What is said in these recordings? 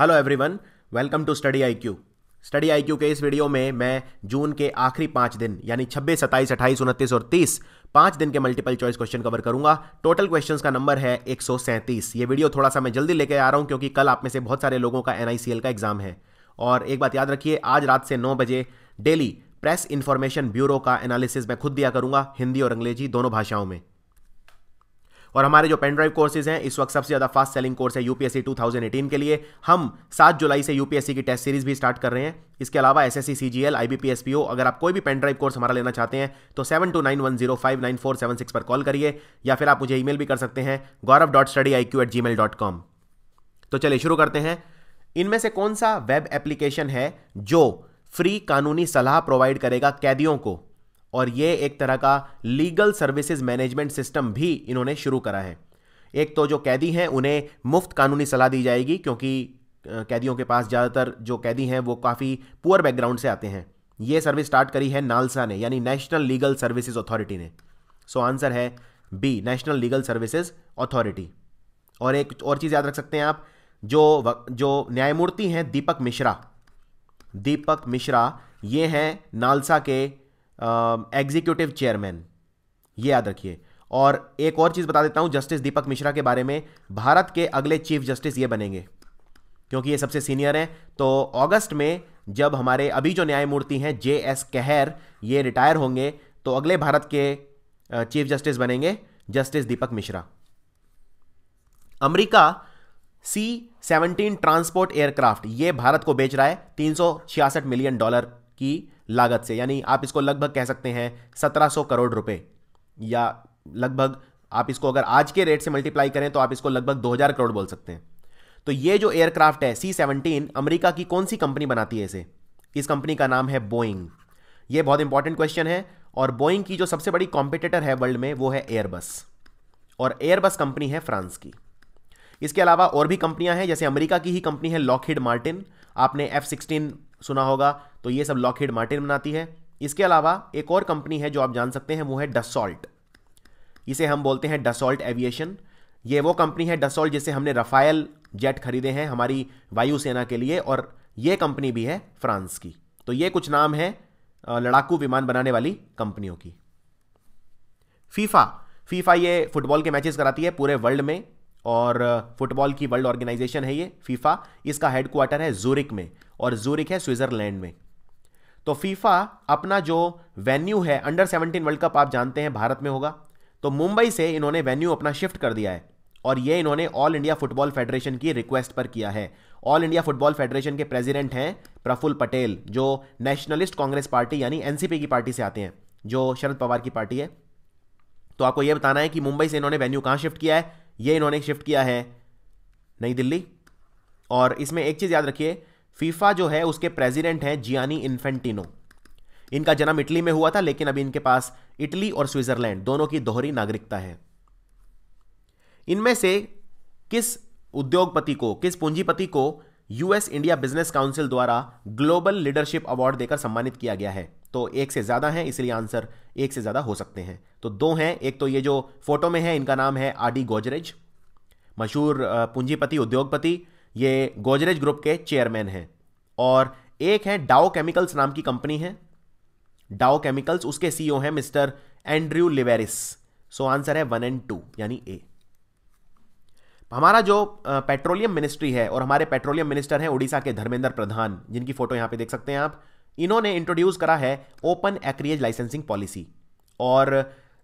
hello everyone welcome to study IQ study IQ के इस video में मैं जून के आखिरी पाँच दिन यानी 26, सत्ताईस अट्ठाईस उनतीस और तीस पाँच दिन के मल्टीपल चॉइस क्वेश्चन कवर करूंगा टोटल क्वेश्चंस का नंबर है एक ये वीडियो थोड़ा सा मैं जल्दी लेके आ रहा हूं क्योंकि कल आप में से बहुत सारे लोगों का एन का एग्जाम है और एक बात याद रखिए आज रात से नौ बजे डेली प्रेस इन्फॉर्मेशन ब्यूरो का एनालिसिस मैं खुद दिया करूंगा हिंदी और अंग्रेजी दोनों भाषाओं में और हमारे जो पेनड्राइव कोर्सेज हैं इस वक्त सबसे ज़्यादा फास्ट सेलिंग कोर्स है यूपीएससी 2018 के लिए हम 7 जुलाई से यूपीएससी की टेस्ट सीरीज भी स्टार्ट कर रहे हैं इसके अलावा S S C C G L I B P S P O अगर आप कोई भी पेनड्राइव कोर्स हमारा लेना चाहते हैं तो seven two nine one zero five nine four seven six पर कॉल करिए या फिर आप मुझे ईमेल भी कर सकते हैं Gaurav dot study I Q at Gmail dot com तो चलिए शुरू करते हैं इनमें से कौन सा वेब एप्लीकेशन है जो फ्री कानूनी सलाह प्रोवाइड करेगा कैदियों को और ये एक तरह का लीगल सर्विसेज मैनेजमेंट सिस्टम भी इन्होंने शुरू करा है एक तो जो कैदी हैं उन्हें मुफ्त कानूनी सलाह दी जाएगी क्योंकि कैदियों के पास ज़्यादातर जो कैदी हैं वो काफ़ी पुअर बैकग्राउंड से आते हैं ये सर्विस स्टार्ट करी है नालसा ने यानी नेशनल लीगल सर्विसेज अथॉरिटी ने सो आंसर है B National Legal Services Authority और एक और चीज़ याद रख सकते हैं आप जो जो न्यायमूर्ति हैं दीपक मिश्रा दीपक मिश्रा ये हैं नालसा के एग्जीक्यूटिव चेयरमैन ये याद रखिए और एक और चीज़ बता देता हूं जस्टिस दीपक मिश्रा के बारे में भारत के अगले चीफ जस्टिस ये बनेंगे क्योंकि ये सबसे सीनियर हैं तो अगस्त में जब हमारे अभी जो न्यायमूर्ति हैं जे एस कहर ये रिटायर होंगे तो अगले भारत के चीफ जस्टिस बनेंगे justice Deepak Mishra America C seventeen transport aircraft ये भारत को बेच रहा है तीन मिलियन डॉलर की लागत से यानी आप इसको लगभग कह सकते हैं 1700 करोड़ रुपए या लगभग आप इसको अगर आज के रेट से मल्टीप्लाई करें तो आप इसको लगभग 2000 करोड़ बोल सकते हैं तो ये जो एयरक्राफ्ट है सी सेवनटीन अमरीका की कौन सी कंपनी बनाती है इसे इस कंपनी का नाम है बोइंग ये बहुत इंपॉर्टेंट क्वेश्चन है और बोइंग की जो सबसे बड़ी कॉम्पिटिटर है वर्ल्ड में वो है एयरबस और एयरबस कंपनी है फ्रांस की इसके अलावा और भी कंपनियां हैं जैसे अमेरिका की ही कंपनी है लॉकहिड मार्टिन आपने एफ सिक्सटीन सुना होगा तो ये सब लॉकहेड मार्टिन बनाती है इसके अलावा एक और कंपनी है जो आप जान सकते हैं वो है डसॉल्ट इसे हम बोलते हैं डसॉल्ट एविएशन ये वो कंपनी है डसॉल्ट जिसे हमने रफायल जेट खरीदे हैं हमारी वायुसेना के लिए और ये कंपनी भी है फ्रांस की तो ये कुछ नाम है लड़ाकू विमान बनाने वाली कंपनियों की फीफा फीफा ये फुटबॉल के मैचेस कराती है पूरे वर्ल्ड में और फुटबॉल की वर्ल्ड ऑर्गेनाइजेशन है ये फीफा इसका हेडक्वार्टर है जूरिक में और जूरिक है स्विट्जरलैंड में तो फीफा अपना जो वेन्यू है अंडर सेवनटीन वर्ल्ड कप आप जानते हैं भारत में होगा तो मुंबई से इन्होंने वेन्यू अपना शिफ्ट कर दिया है और ये इन्होंने ऑल इंडिया फुटबॉल फेडरेशन की रिक्वेस्ट पर किया है ऑल इंडिया फुटबॉल फेडरेशन के प्रेसिडेंट हैं प्रफुल पटेल जो नेशनलिस्ट कांग्रेस पार्टी यानी एनसीपी की पार्टी से आते हैं जो शरद पवार की पार्टी है तो आपको यह बताना है कि मुंबई से इन्होंने वेन्यू कहां शिफ्ट किया है ये इन्होंने शिफ्ट किया है नई दिल्ली और इसमें एक चीज़ याद रखिए फीफा जो है उसके प्रेसिडेंट हैं जियानी इन्फेंटिनो इनका जन्म इटली में हुआ था लेकिन अभी इनके पास इटली और स्विट्जरलैंड दोनों की दोहरी नागरिकता है इनमें से किस उद्योगपति को किस पूंजीपति को यूएस इंडिया बिजनेस काउंसिल द्वारा ग्लोबल लीडरशिप अवार्ड देकर सम्मानित किया गया है तो एक से ज़्यादा हैं इसलिए आंसर एक से ज़्यादा हो सकते हैं तो दो हैं एक तो ये जो फोटो में है इनका नाम है आडी गोजरेज मशहूर पूंजीपति उद्योगपति ये गोजरेज ग्रुप के चेयरमैन हैं और एक है डाओ केमिकल्स नाम की कंपनी है डाओ केमिकल्स उसके सीईओ हैं mister Andrew Liveris so answer है वन एंड टू यानी ए हमारा जो पेट्रोलियम मिनिस्ट्री है और हमारे पेट्रोलियम मिनिस्टर हैं उड़ीसा के धर्मेंद्र प्रधान जिनकी फोटो यहां पे देख सकते हैं आप इन्होंने इंट्रोड्यूस करा है ओपन एक्रिएज लाइसेंसिंग पॉलिसी और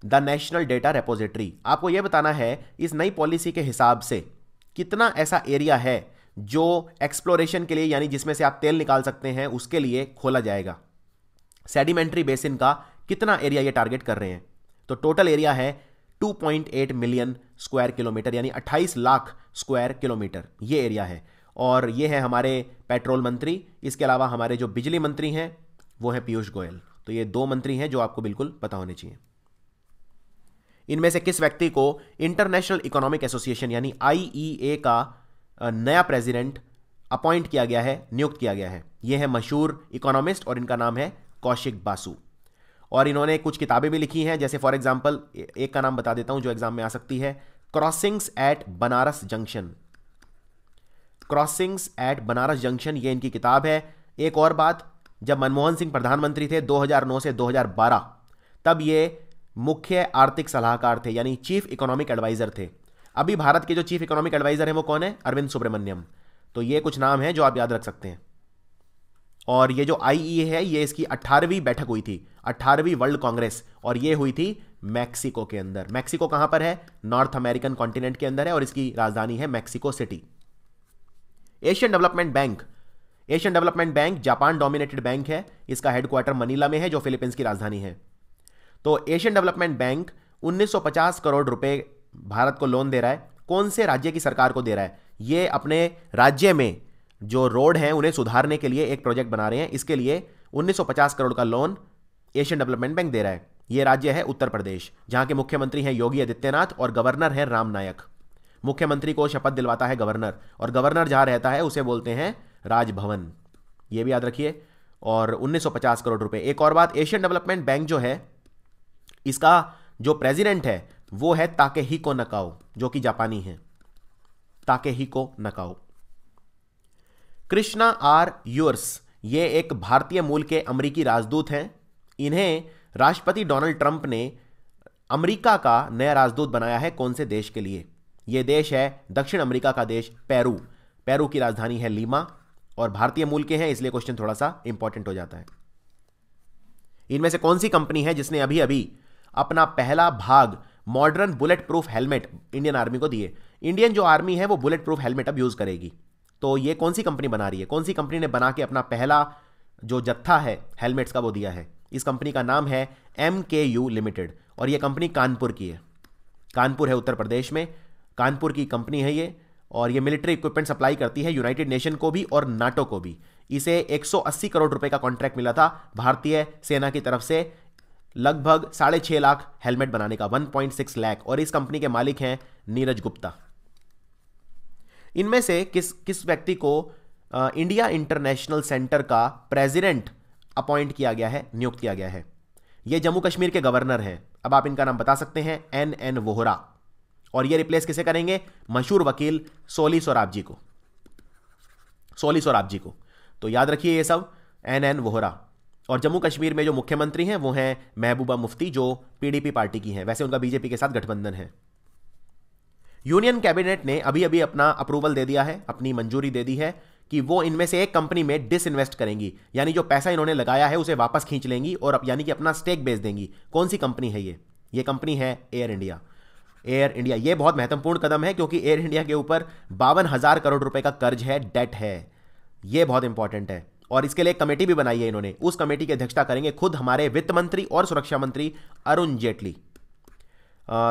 द नेशनल डेटा रेपोजिटरी आपको यह बताना है इस नई पॉलिसी के हिसाब से कितना ऐसा एरिया है जो एक्सप्लोरेशन के लिए यानी जिसमें से आप तेल निकाल सकते हैं उसके लिए खोला जाएगा सेडिमेंट्री बेसिन का कितना एरिया ये टारगेट कर रहे हैं तो टोटल एरिया है 2.8 मिलियन स्क्वायर किलोमीटर यानी 28 लाख स्क्वायर किलोमीटर ये एरिया है और ये है हमारे पेट्रोल मंत्री इसके अलावा हमारे जो बिजली मंत्री हैं वो हैं पीयूष गोयल तो ये दो मंत्री हैं जो आपको बिल्कुल पता होने चाहिए इनमें से किस व्यक्ति को इंटरनेशनल इकोनॉमिक एसोसिएशन यानी आईईए का नया प्रेसिडेंट अपॉइंट किया गया है नियुक्त किया गया है ये है मशहूर इकोनॉमिस्ट और इनका नाम है कौशिक बासु और इन्होंने कुछ किताबें भी लिखी हैं जैसे फॉर एग्जाम्पल एक का नाम बता देता हूं जो एग्जाम में आ सकती है Crossings at Banaras Junction Crossings at Banaras Junction ये इनकी किताब है एक और बात जब मनमोहन सिंह प्रधानमंत्री थे 2009 से 2012 तब ये मुख्य आर्थिक सलाहकार थे यानी चीफ इकोनॉमिक एडवाइज़र थे अभी भारत के जो चीफ इकोनॉमिक एडवाइज़र हैं वो कौन है अरविंद सुब्रमण्यम तो ये कुछ नाम है जो आप याद रख सकते हैं और ये जो आई e है ये इसकी अट्ठारहवीं बैठक हुई थी अट्ठारहवीं वर्ल्ड कांग्रेस और ये हुई थी मैक्सिको के अंदर मैक्सिको कहां पर है नॉर्थ अमेरिकन कॉन्टिनेंट के अंदर है और इसकी राजधानी है Mexico City Asian development Bank Asian development Bank Japan dominated bank है इसका हेडक्वार्टर मनीला में है जो फिलीपींस की राजधानी है तो एशियन डेवलपमेंट बैंक 1950 करोड़ रुपए भारत को लोन दे रहा है कौन से राज्य की सरकार को दे रहा है ये अपने राज्य में जो रोड हैं उन्हें सुधारने के लिए एक प्रोजेक्ट बना रहे हैं इसके लिए 1950 करोड़ का लोन एशियन डेवलपमेंट बैंक दे रहा है ये राज्य है उत्तर प्रदेश जहां के मुख्यमंत्री हैं योगी आदित्यनाथ और गवर्नर हैं राम नायक मुख्यमंत्री को शपथ दिलवाता है गवर्नर और गवर्नर जहां रहता है उसे बोलते हैं राजभवन ये भी याद रखिए और 1950 करोड़ रुपए एक और बात एशियन डेवलपमेंट बैंक जो है इसका जो प्रेसिडेंट है वो है ताके ही को नकाओ जो कि जापानी है ताके ही को नकाओ कृष्णा आर यूर्स ये एक भारतीय मूल के अमरीकी राजदूत हैं इन्हें राष्ट्रपति डोनाल्ड ट्रंप ने अमेरिका का नया राजदूत बनाया है कौन से देश के लिए ये देश है दक्षिण अमेरिका का देश पेरू पेरू की राजधानी है लीमा और भारतीय मूल के हैं इसलिए क्वेश्चन थोड़ा सा इंपॉर्टेंट हो जाता है इनमें से कौन सी कंपनी है जिसने अभी अभी अपना पहला भाग modern bullet proof helmet Indian Army को दिए इंडियन जो आर्मी है वो बुलेट प्रूफ हेलमेट अब यूज़ करेगी तो ये कौन सी कंपनी बना रही है कौन सी कंपनी ने बना के अपना पहला जो जत्था है हेलमेट्स का वो दिया है इस कंपनी का नाम है एम के यू लिमिटेड और ये कंपनी कानपुर की है कानपुर है उत्तर प्रदेश में कानपुर की कंपनी है ये और ये मिलिट्री इक्विपमेंट सप्लाई करती है यूनाइटेड नेशन को भी और नाटो को भी इसे 180 करोड़ रुपए का कॉन्ट्रैक्ट मिला था भारतीय सेना की तरफ से लगभग साढ़े छः लाख हेलमेट बनाने का 1.6 लाख और इस कंपनी के मालिक हैं नीरज गुप्ता इनमें से किस किस व्यक्ति को आ, इंडिया इंटरनेशनल सेंटर का प्रेजिडेंट अपॉइंट किया गया है नियुक्त किया गया है ये जम्मू कश्मीर के गवर्नर हैं अब आप इनका नाम बता सकते हैं एन एन वोहरा और ये रिप्लेस किसे करेंगे मशहूर वकील सोली सोराब जी को सोली सोराब जी को तो याद रखिए ये सब एन एन वोहरा और जम्मू कश्मीर में जो मुख्यमंत्री हैं वो हैं महबूबा मुफ्ती जो पीडीपी पार्टी की हैं वैसे उनका बीजेपी के साथ गठबंधन है यूनियन कैबिनेट ने अभी अभी अपना अप्रूवल दे दिया है अपनी मंजूरी दे दी है कि वो इनमें से एक कंपनी में डिसइन्वेस्ट करेंगी यानी जो पैसा इन्होंने लगाया है उसे वापस खींच लेंगी और यानी कि अपना स्टेक बेच देंगी कौन सी कंपनी है ये ये कंपनी है एयर इंडिया एयर इंडिया ये बहुत महत्वपूर्ण कदम है क्योंकि एयर इंडिया के ऊपर बावन हज़ार करोड़ रुपए का कर्ज है डेट है ये बहुत इंपॉर्टेंट है और इसके लिए कमेटी भी बनाई है इन्होंने उस कमेटी की अध्यक्षता करेंगे खुद हमारे वित्त मंत्री और सुरक्षा मंत्री अरुण जेटली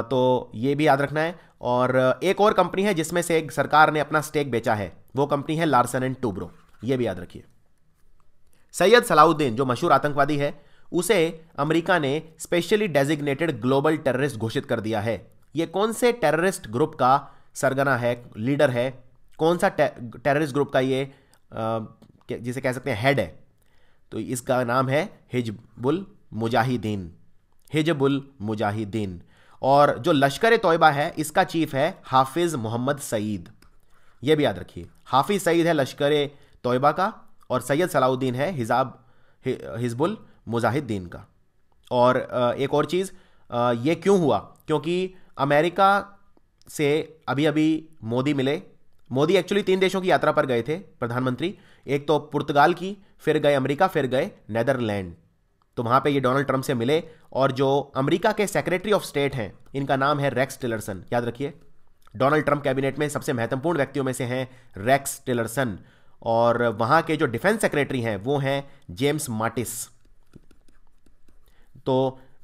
तो ये भी याद रखना है और एक और कंपनी है जिसमें से एक सरकार ने अपना स्टेक बेचा है वो कंपनी है लार्सन एंड टूब्रो ये भी याद रखिए सैयद सलाउद्दीन जो मशहूर आतंकवादी है उसे अमेरिका ने स्पेशली डेजिग्नेटेड ग्लोबल टेररिस्ट घोषित कर दिया है ये कौन से टेररिस्ट ग्रुप का सरगना है लीडर है कौन सा टेररिस्ट ग्रुप का ये जिसे कह सकते हैं हेड है तो इसका नाम है हिजबुल मुजाहिदीन हिजबुल मुजाहिदीन और जो लश्कर तोयबा है इसका चीफ है हाफिज़ मोहम्मद सईद ये भी याद रखिए हाफिज़ सईद है लश्कर तोयबा का और सैयद सलाउद्दीन है हिजाब हिजबुल मुजाहिदीन का और एक और चीज़ ये क्यों हुआ क्योंकि अमेरिका से अभी अभी मोदी मिले मोदी एक्चुअली तीन देशों की यात्रा पर गए थे प्रधानमंत्री एक तो पुर्तगाल की फिर गए अमेरिका फिर गए नेदरलैंड तो वहां पे ये डोनाल्ड ट्रंप से मिले और जो अमेरिका के सेक्रेटरी ऑफ स्टेट हैं इनका नाम है रेक्स टिलरसन याद रखिए डोनाल्ड ट्रंप कैबिनेट में सबसे महत्वपूर्ण व्यक्तियों में से हैं रेक्स टिलरसन और वहां के जो डिफेंस सेक्रेटरी हैं वो हैं जेम्स मार्टिस तो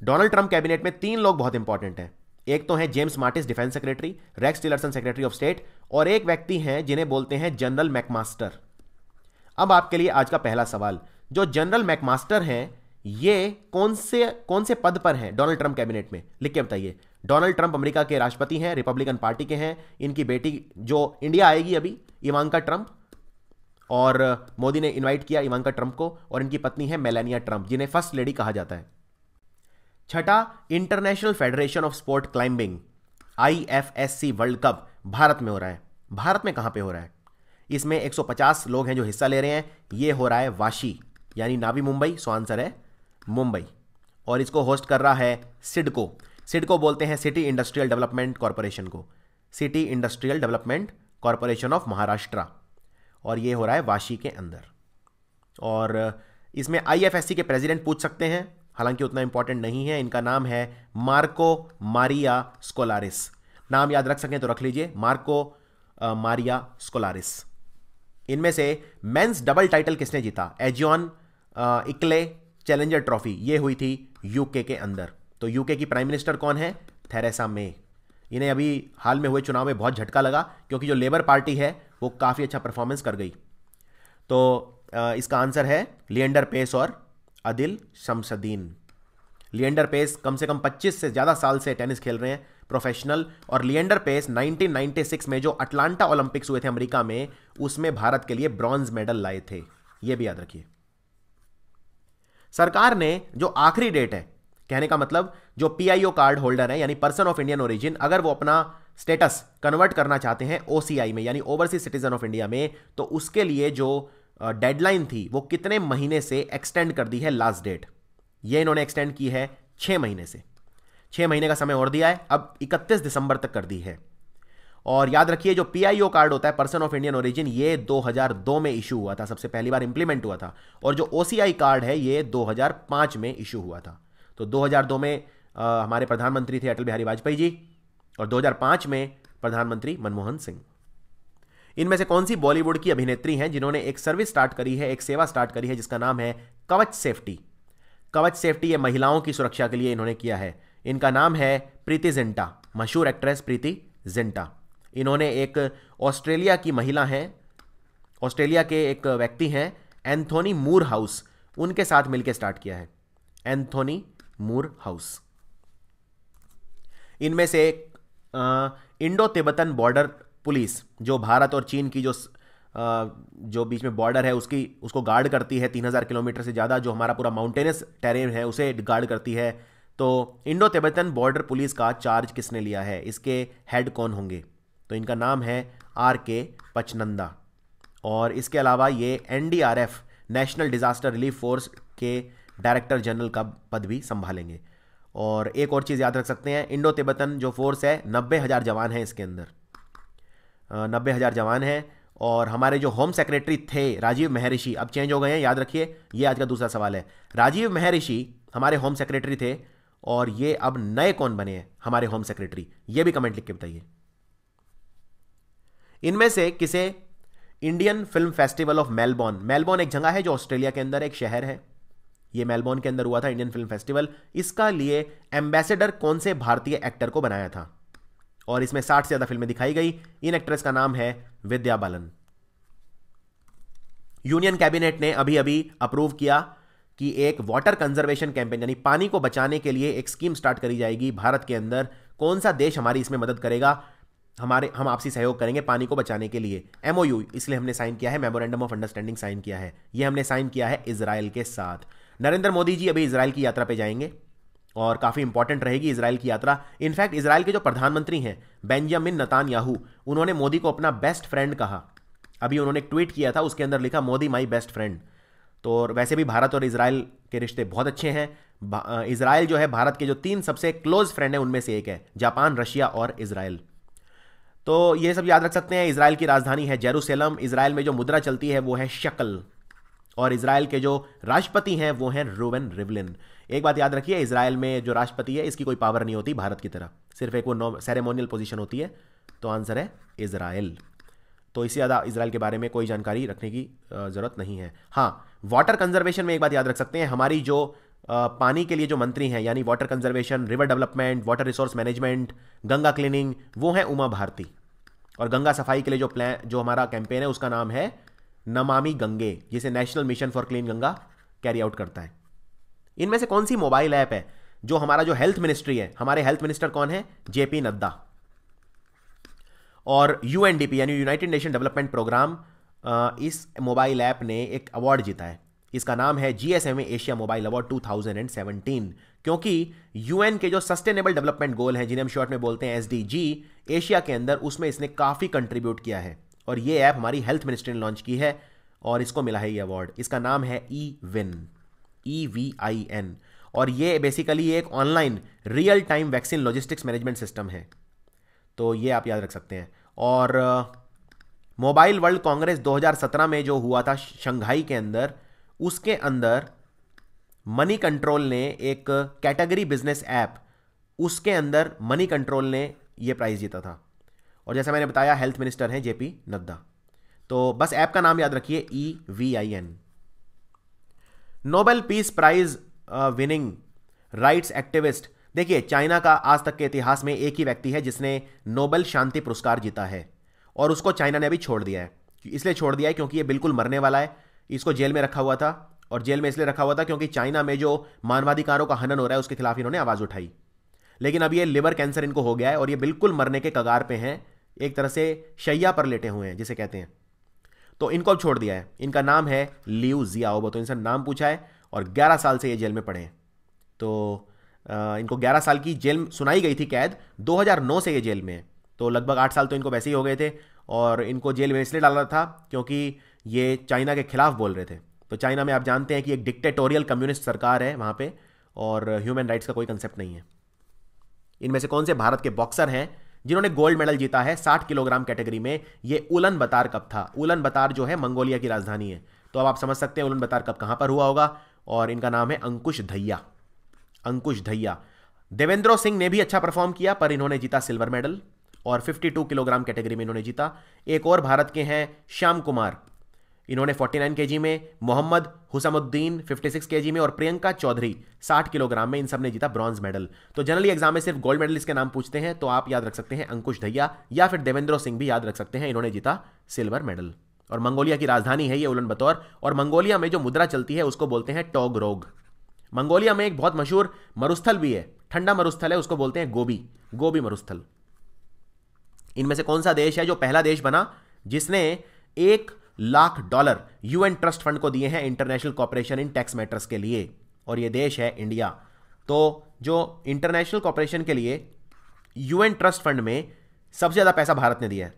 डोनाल्ड ट्रंप कैबिनेट में तीन लोग बहुत इंपॉर्टेंट हैं एक तो है James Mattis defence secretary Rex Tillerson secretary of state और एक व्यक्ति हैं जिन्हें बोलते हैं जनरल मैकमास्टर अब आपके लिए आज का पहला सवाल जो जनरल मैकमास्टर हैं ये कौन से कौन से पद पर हैं डोनाल्ड ट्रंप कैबिनेट में लिख के बताइए डोनाल्ड ट्रंप अमेरिका के राष्ट्रपति हैं रिपब्लिकन पार्टी के हैं इनकी बेटी जो इंडिया आएगी अभी इवानका ट्रंप और मोदी ने इनवाइट किया इवानका ट्रंप को और इनकी पत्नी है मेलानिया ट्रंप जिन्हें फर्स्ट लेडी कहा जाता है छठा International Federation of Sport Climbing आई वर्ल्ड कप भारत में हो रहा है भारत में कहां पे हो रहा है इसमें 150 लोग हैं जो हिस्सा ले रहे हैं ये हो रहा है वाशी यानी नावी मुंबई सो आंसर है मुंबई और इसको होस्ट कर रहा है सिडको सिडको बोलते हैं सिटी इंडस्ट्रियल डेवलपमेंट कॉरपोरेशन को City Industrial Development Corporation of Maharashtra और ये हो रहा है वाशी के अंदर और इसमें आईएफएससी के प्रेसिडेंट पूछ सकते हैं हालांकि उतना इंपॉर्टेंट नहीं है इनका नाम है मार्को मारिया स्कोलारिस नाम याद रख सकें तो रख लीजिए मार्को मारिया स्कोलारिस इनमें से मेंस डबल टाइटल किसने जीता एजियन इकले चैलेंजर ट्रॉफी ये हुई थी यूके के अंदर तो यूके की प्राइम मिनिस्टर कौन है थेरेसा मे इन्हें अभी हाल में हुए चुनाव में बहुत झटका लगा क्योंकि जो लेबर पार्टी है वो काफ़ी अच्छा परफॉर्मेंस कर गई तो इसका आंसर है लिएंडर पेस और अदिल शमसदीन लियंडर पेस कम से कम 25 से ज़्यादा साल से टेनिस खेल रहे हैं प्रोफेशनल और लियंडर पेस 1996 में जो अटलांटा ओलंपिक्स हुए थे अमेरिका में उसमें भारत के लिए ब्रॉन्ज मेडल लाए थे ये भी याद रखिए सरकार ने जो आखिरी डेट है कहने का मतलब जो पीआईओ कार्ड होल्डर है यानी पर्सन ऑफ इंडियन ओरिजिन अगर वो अपना स्टेटस कन्वर्ट करना चाहते हैं ओसीआई में यानी ओवरसीज सिटीजन ऑफ इंडिया में तो उसके लिए जो डेडलाइन थी वो कितने महीने से एक्सटेंड कर दी है लास्ट डेट ये इन्होंने एक्सटेंड की है छः महीने से छः महीने का समय और दिया है अब 31 दिसंबर तक कर दी है और याद रखिए जो पी कार्ड होता है पर्सन ऑफ इंडियन ओरिजिन ये 2002 में इशू हुआ था सबसे पहली बार इंप्लीमेंट हुआ था और जो ओ कार्ड है ये 2005 में इशू हुआ था तो 2002 में आ, हमारे प्रधानमंत्री थे अटल बिहारी वाजपेयी जी और 2005 में प्रधानमंत्री मनमोहन सिंह इनमें से कौन सी बॉलीवुड की अभिनेत्री हैं जिन्होंने एक सर्विस स्टार्ट करी है एक सेवा स्टार्ट करी है जिसका नाम है कवच सेफ्टी कवच सेफ्टी ये महिलाओं की सुरक्षा के लिए इन्होंने किया है इनका नाम है प्रीति जिंटा मशहूर एक्ट्रेस प्रीति जिंटा इन्होंने एक ऑस्ट्रेलिया की महिला हैं ऑस्ट्रेलिया के एक व्यक्ति हैं एंथोनी मूर हाउस उनके साथ मिलकर स्टार्ट किया है एंथोनी मूर हाउस इनमें से इंडो तिब्बतन बॉर्डर पुलिस जो भारत और चीन की जो जो बीच में बॉर्डर है उसकी उसको गार्ड करती है तीन हज़ार किलोमीटर से ज़्यादा जो हमारा पूरा माउंटेनस टेरेन है उसे गार्ड करती है तो इंडो तिब्बतन बॉर्डर पुलिस का चार्ज किसने लिया है इसके हेड कौन होंगे तो इनका नाम है आर के पचनंदा और इसके अलावा ये N D R F National Disaster Relief Force के डायरेक्टर जनरल का पद भी संभालेंगे और एक और चीज़ याद रख सकते हैं इंडो तिब्बतन जो फोर्स है नब्बे हज़ार जवान हैं इसके अंदर नब्बे हज़ार जवान हैं और हमारे जो होम सेक्रेटरी थे राजीव महर्षि अब चेंज हो गए हैं याद रखिए ये आज का दूसरा सवाल है राजीव महर्षि हमारे होम सेक्रेटरी थे और ये अब नए कौन बने हैं हमारे होम सेक्रेटरी ये भी कमेंट लिख के बताइए इनमें से किसे Indian Film Festival of Melbourne Melbourne एक जगह है जो ऑस्ट्रेलिया के अंदर एक शहर है ये मेलबॉर्न के अंदर हुआ था इंडियन फिल्म फेस्टिवल इसका लिए एम्बेसडर कौन से भारतीय एक्टर को बनाया था और इसमें साठ से ज़्यादा फिल्में दिखाई गई इन एक्ट्रेस का नाम है विद्या बालन यूनियन कैबिनेट ने अभी अभी अप्रूव किया कि एक वाटर कंजर्वेशन कैंपेन यानी पानी को बचाने के लिए एक स्कीम स्टार्ट करी जाएगी भारत के अंदर कौन सा देश हमारी इसमें मदद करेगा हमारे हम आपसी सहयोग करेंगे पानी को बचाने के लिए एमओयू इसलिए हमने साइन किया है मेमोरेंडम ऑफ अंडरस्टैंडिंग साइन किया है ये हमने साइन किया है इसराइल के साथ नरेंद्र मोदी जी अभी इसराइल की यात्रा पर जाएंगे और काफ़ी इंपॉर्टेंट रहेगी इसराइल की यात्रा इनफैक्ट इसराइल के जो प्रधानमंत्री हैं बेंजामिन नतान याहू उन्होंने मोदी को अपना बेस्ट फ्रेंड कहा अभी उन्होंने एक ट्वीट किया था उसके अंदर लिखा मोदी माई बेस्ट फ्रेंड तो और वैसे भी भारत और इसराइल के रिश्ते बहुत अच्छे हैं इसराइल जो है भारत के जो तीन सबसे क्लोज फ्रेंड हैं उनमें से एक है जापान रशिया और इसराइल तो ये सब याद रख सकते हैं इसराइल की राजधानी है जेरूसलम इसराइल में जो मुद्रा चलती है वो है शक्ल और इसराइल के जो राष्ट्रपति हैं वो हैं रोवेन रिवलिन एक बात याद रखिए इसराइल में जो राष्ट्रपति है इसकी कोई पावर नहीं होती भारत की तरह सिर्फ एक वो सेरेमोनियल पोजिशन होती है तो आंसर है इसराइल तो इससे ज़्यादा इसराइल के बारे में कोई जानकारी रखने की ज़रूरत नहीं है हाँ वाटर कंजर्वेशन में एक बात याद रख सकते हैं हमारी जो पानी के लिए जो मंत्री हैं यानी water conservation river development water resource management Ganga cleaning वो हैं उमा भारती और गंगा सफाई के लिए जो प्लान जो हमारा कैंपेन है उसका नाम है नमामि गंगे जिसे National Mission for Clean Ganga carry out करता है इनमें से कौन सी मोबाइल ऐप है जो हमारा जो हेल्थ मिनिस्ट्री है हमारे हेल्थ मिनिस्टर कौन है जेपी नड्डा और यूएनडीपी यानी यूनाइटेड नेशन डेवलपमेंट प्रोग्राम इस मोबाइल ऐप ने एक अवार्ड जीता है इसका नाम है जीएसएमए एशिया मोबाइल अवार्ड 2017 क्योंकि यूएन के जो सस्टेनेबल डेवलपमेंट गोल हैं जिन्हें हम शॉर्ट में बोलते हैं एस एशिया के अंदर उसमें इसने काफ़ी कंट्रीब्यूट किया है और ये ऐप हमारी हेल्थ मिनिस्ट्री ने लॉन्च की है और इसको मिला है ये अवार्ड इसका नाम है E e win E V I N और ये बेसिकली एक online real time vaccine logistics management system है तो ये आप याद रख सकते हैं और मोबाइल वर्ल्ड कांग्रेस 2017 में जो हुआ था शंघाई के अंदर उसके अंदर मनी कंट्रोल ने एक कैटेगरी बिजनेस ऐप उसके अंदर मनी कंट्रोल ने ये प्राइज़ जीता था और जैसा मैंने बताया हेल्थ मिनिस्टर हैं जेपी नड्डा तो बस ऐप का नाम याद रखिए E V I N Nobel Peace Prize winning rights activist देखिए चाइना का आज तक के इतिहास में एक ही व्यक्ति है जिसने नोबेल शांति पुरस्कार जीता है और उसको चाइना ने अभी छोड़ दिया है इसलिए छोड़ दिया है क्योंकि ये बिल्कुल मरने वाला है इसको जेल में रखा हुआ था और जेल में इसलिए रखा हुआ था क्योंकि चाइना में जो मानवाधिकारों का हनन हो रहा है उसके खिलाफ इन्होंने आवाज़ उठाई लेकिन अब ये लिवर कैंसर इनको हो गया है और ये बिल्कुल मरने के कगार पे हैं एक तरह से शैया पर लेटे हुए हैं जिसे कहते हैं तो इनको अब छोड़ दिया है इनका नाम है लियू जियाओबो तो इनसे नाम पूछा है और 11 साल से ये जेल में पड़े हैं तो आ, इनको 11 साल की जेल सुनाई गई थी कैद 2009 से ये जेल में है तो लगभग आठ साल तो इनको वैसे ही हो गए थे और इनको जेल में इसलिए डाला था क्योंकि ये चाइना के खिलाफ बोल रहे थे तो चाइना में आप जानते हैं कि एक डिक्टेटोरियल कम्युनिस्ट सरकार है वहाँ पर और ह्यूमन राइट्स का कोई कंसेप्ट नहीं है इनमें से कौन से भारत के बॉक्सर हैं जिन्होंने गोल्ड मेडल जीता है साठ किलोग्राम कैटेगरी में ये उलन बतार कप था उलन बतार जो है मंगोलिया की राजधानी है तो अब आप समझ सकते हैं उलन बतार कप कहाँ पर हुआ होगा और इनका नाम है अंकुश धैया अंकुश धैया देवेंद्रो सिंह ने भी अच्छा परफॉर्म किया पर इन्होंने जीता सिल्वर मेडल और 52 किलोग्राम कैटेगरी में इन्होंने जीता एक और भारत के हैं श्याम कुमार इन्होंने 49 केजी में मोहम्मद हुसमुद्दीन 56 केजी में और प्रियंका चौधरी 60 किलोग्राम में इन सब ने जीता ब्रॉन्ज मेडल तो जनरली एग्जाम में सिर्फ गोल्ड मेडलिस्ट के नाम पूछते हैं तो आप याद रख सकते हैं अंकुश धैया या फिर देवेंद्र सिंह भी याद रख सकते हैं इन्होंने जीता सिल्वर मेडल और मंगोलिया की राजधानी है ये उलन बतौर और मंगोलिया में जो मुद्रा चलती है उसको बोलते हैं टोग रोग मंगोलिया में एक बहुत मशहूर मरुस्थल भी है ठंडा मरुस्थल है उसको बोलते हैं गोबी गोबी मरुस्थल इनमें से कौन सा देश है जो पहला देश बना जिसने एक lakh dollar UN trust fund को दिए हैं International Cooperation in Tax Matters के लिए और ये देश है इंडिया तो जो इंटरनेशनल कॉपरेशन के लिए यूएन ट्रस्ट फंड में सबसे ज़्यादा पैसा भारत ने दिया है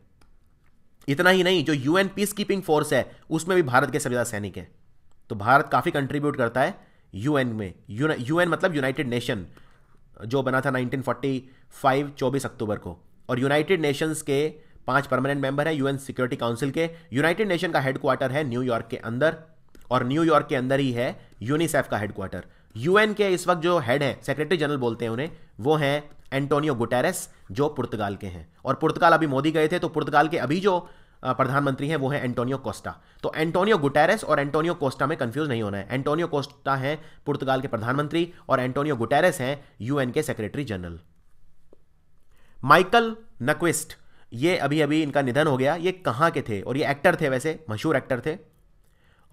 इतना ही नहीं जो यूएन पीस कीपिंग फोर्स है उसमें भी भारत के सबसे ज़्यादा सैनिक हैं तो भारत काफ़ी कंट्रीब्यूट करता है यूएन में यूएन मतलब यूनाइटेड नेशन जो बना था 1945 24 अक्टूबर को और यूनाइटेड नेशंस के पांच परमानेंट मेंबर है यूएन सिक्योरिटी काउंसिल के यूनाइटेड नेशन का हेडक्वार्टर है न्यूयॉर्क के अंदर और न्यूयॉर्क के अंदर ही है यूनिसेफ का हेडक्वार्टर यूएन के इस वक्त जो हेड है सेक्रेटरी जनरल बोलते हैं उन्हें वो हैं एंटोनियो गुटेरस जो पुर्तगाल के हैं और पुर्तगाल अभी मोदी गए थे तो पुर्तगाल के अभी जो प्रधानमंत्री हैं वो हैं एंटोनियो कोस्टा तो एंटोनियो गुटेरस और एंटोनियो कोस्टा में कंफ्यूज नहीं होना है एंटोनियो कोस्टा हैं पुर्तगाल के प्रधानमंत्री और एंटोनियो गुटेरस हैं यूएन के सेक्रेटरी जनरल माइकल नक्विस्ट ये अभी अभी इनका निधन हो गया ये कहाँ के थे और ये एक्टर थे वैसे मशहूर एक्टर थे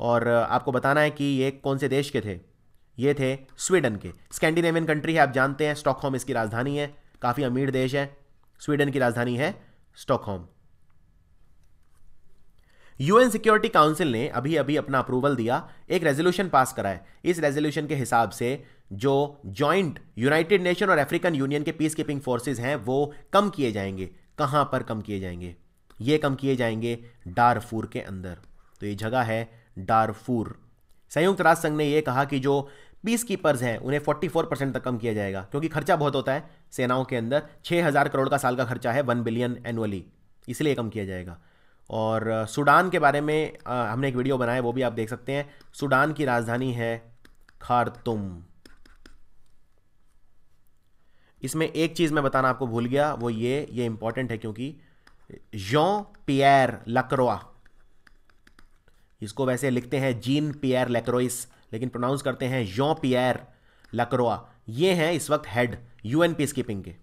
और आपको बताना है कि ये कौन से देश के थे ये थे स्वीडन के स्कैंडिनेवियन कंट्री है आप जानते हैं स्टॉकहोम इसकी राजधानी है काफ़ी अमीर देश है स्वीडन की राजधानी है स्टॉकहोम यूएन सिक्योरिटी काउंसिल ने अभी अभी अपना अप्रूवल दिया एक रेजोल्यूशन पास कराए इस रेजोल्यूशन के हिसाब से जो जॉइंट यूनाइटेड नेशन और अफ्रीकन यूनियन के पीस कीपिंग फोर्सेज हैं वो कम किए जाएंगे कहाँ पर कम किए जाएंगे ये कम किए जाएंगे डारफूर के अंदर तो ये जगह है डारफूर संयुक्त राष्ट्र संघ ने यह कहा कि जो पीस कीपर्स हैं उन्हें 44 परसेंट तक कम किया जाएगा क्योंकि खर्चा बहुत होता है सेनाओं के अंदर 6000 करोड़ का साल का खर्चा है वन बिलियन एनुअली इसलिए कम किया जाएगा और सूडान के बारे में हमने एक वीडियो बनाया वो भी आप देख सकते हैं सूडान की राजधानी है खारतुम इसमें एक चीज़ मैं बताना आपको भूल गया वो ये ये इंपॉर्टेंट है क्योंकि जॉन पियर लक्रोआ इसको वैसे लिखते हैं जीन पियर लेक्रोइस लेकिन प्रोनाउंस करते हैं जॉन पियर लक्रोआ ये हैं इस वक्त हेड यूएन पीस कीपिंग के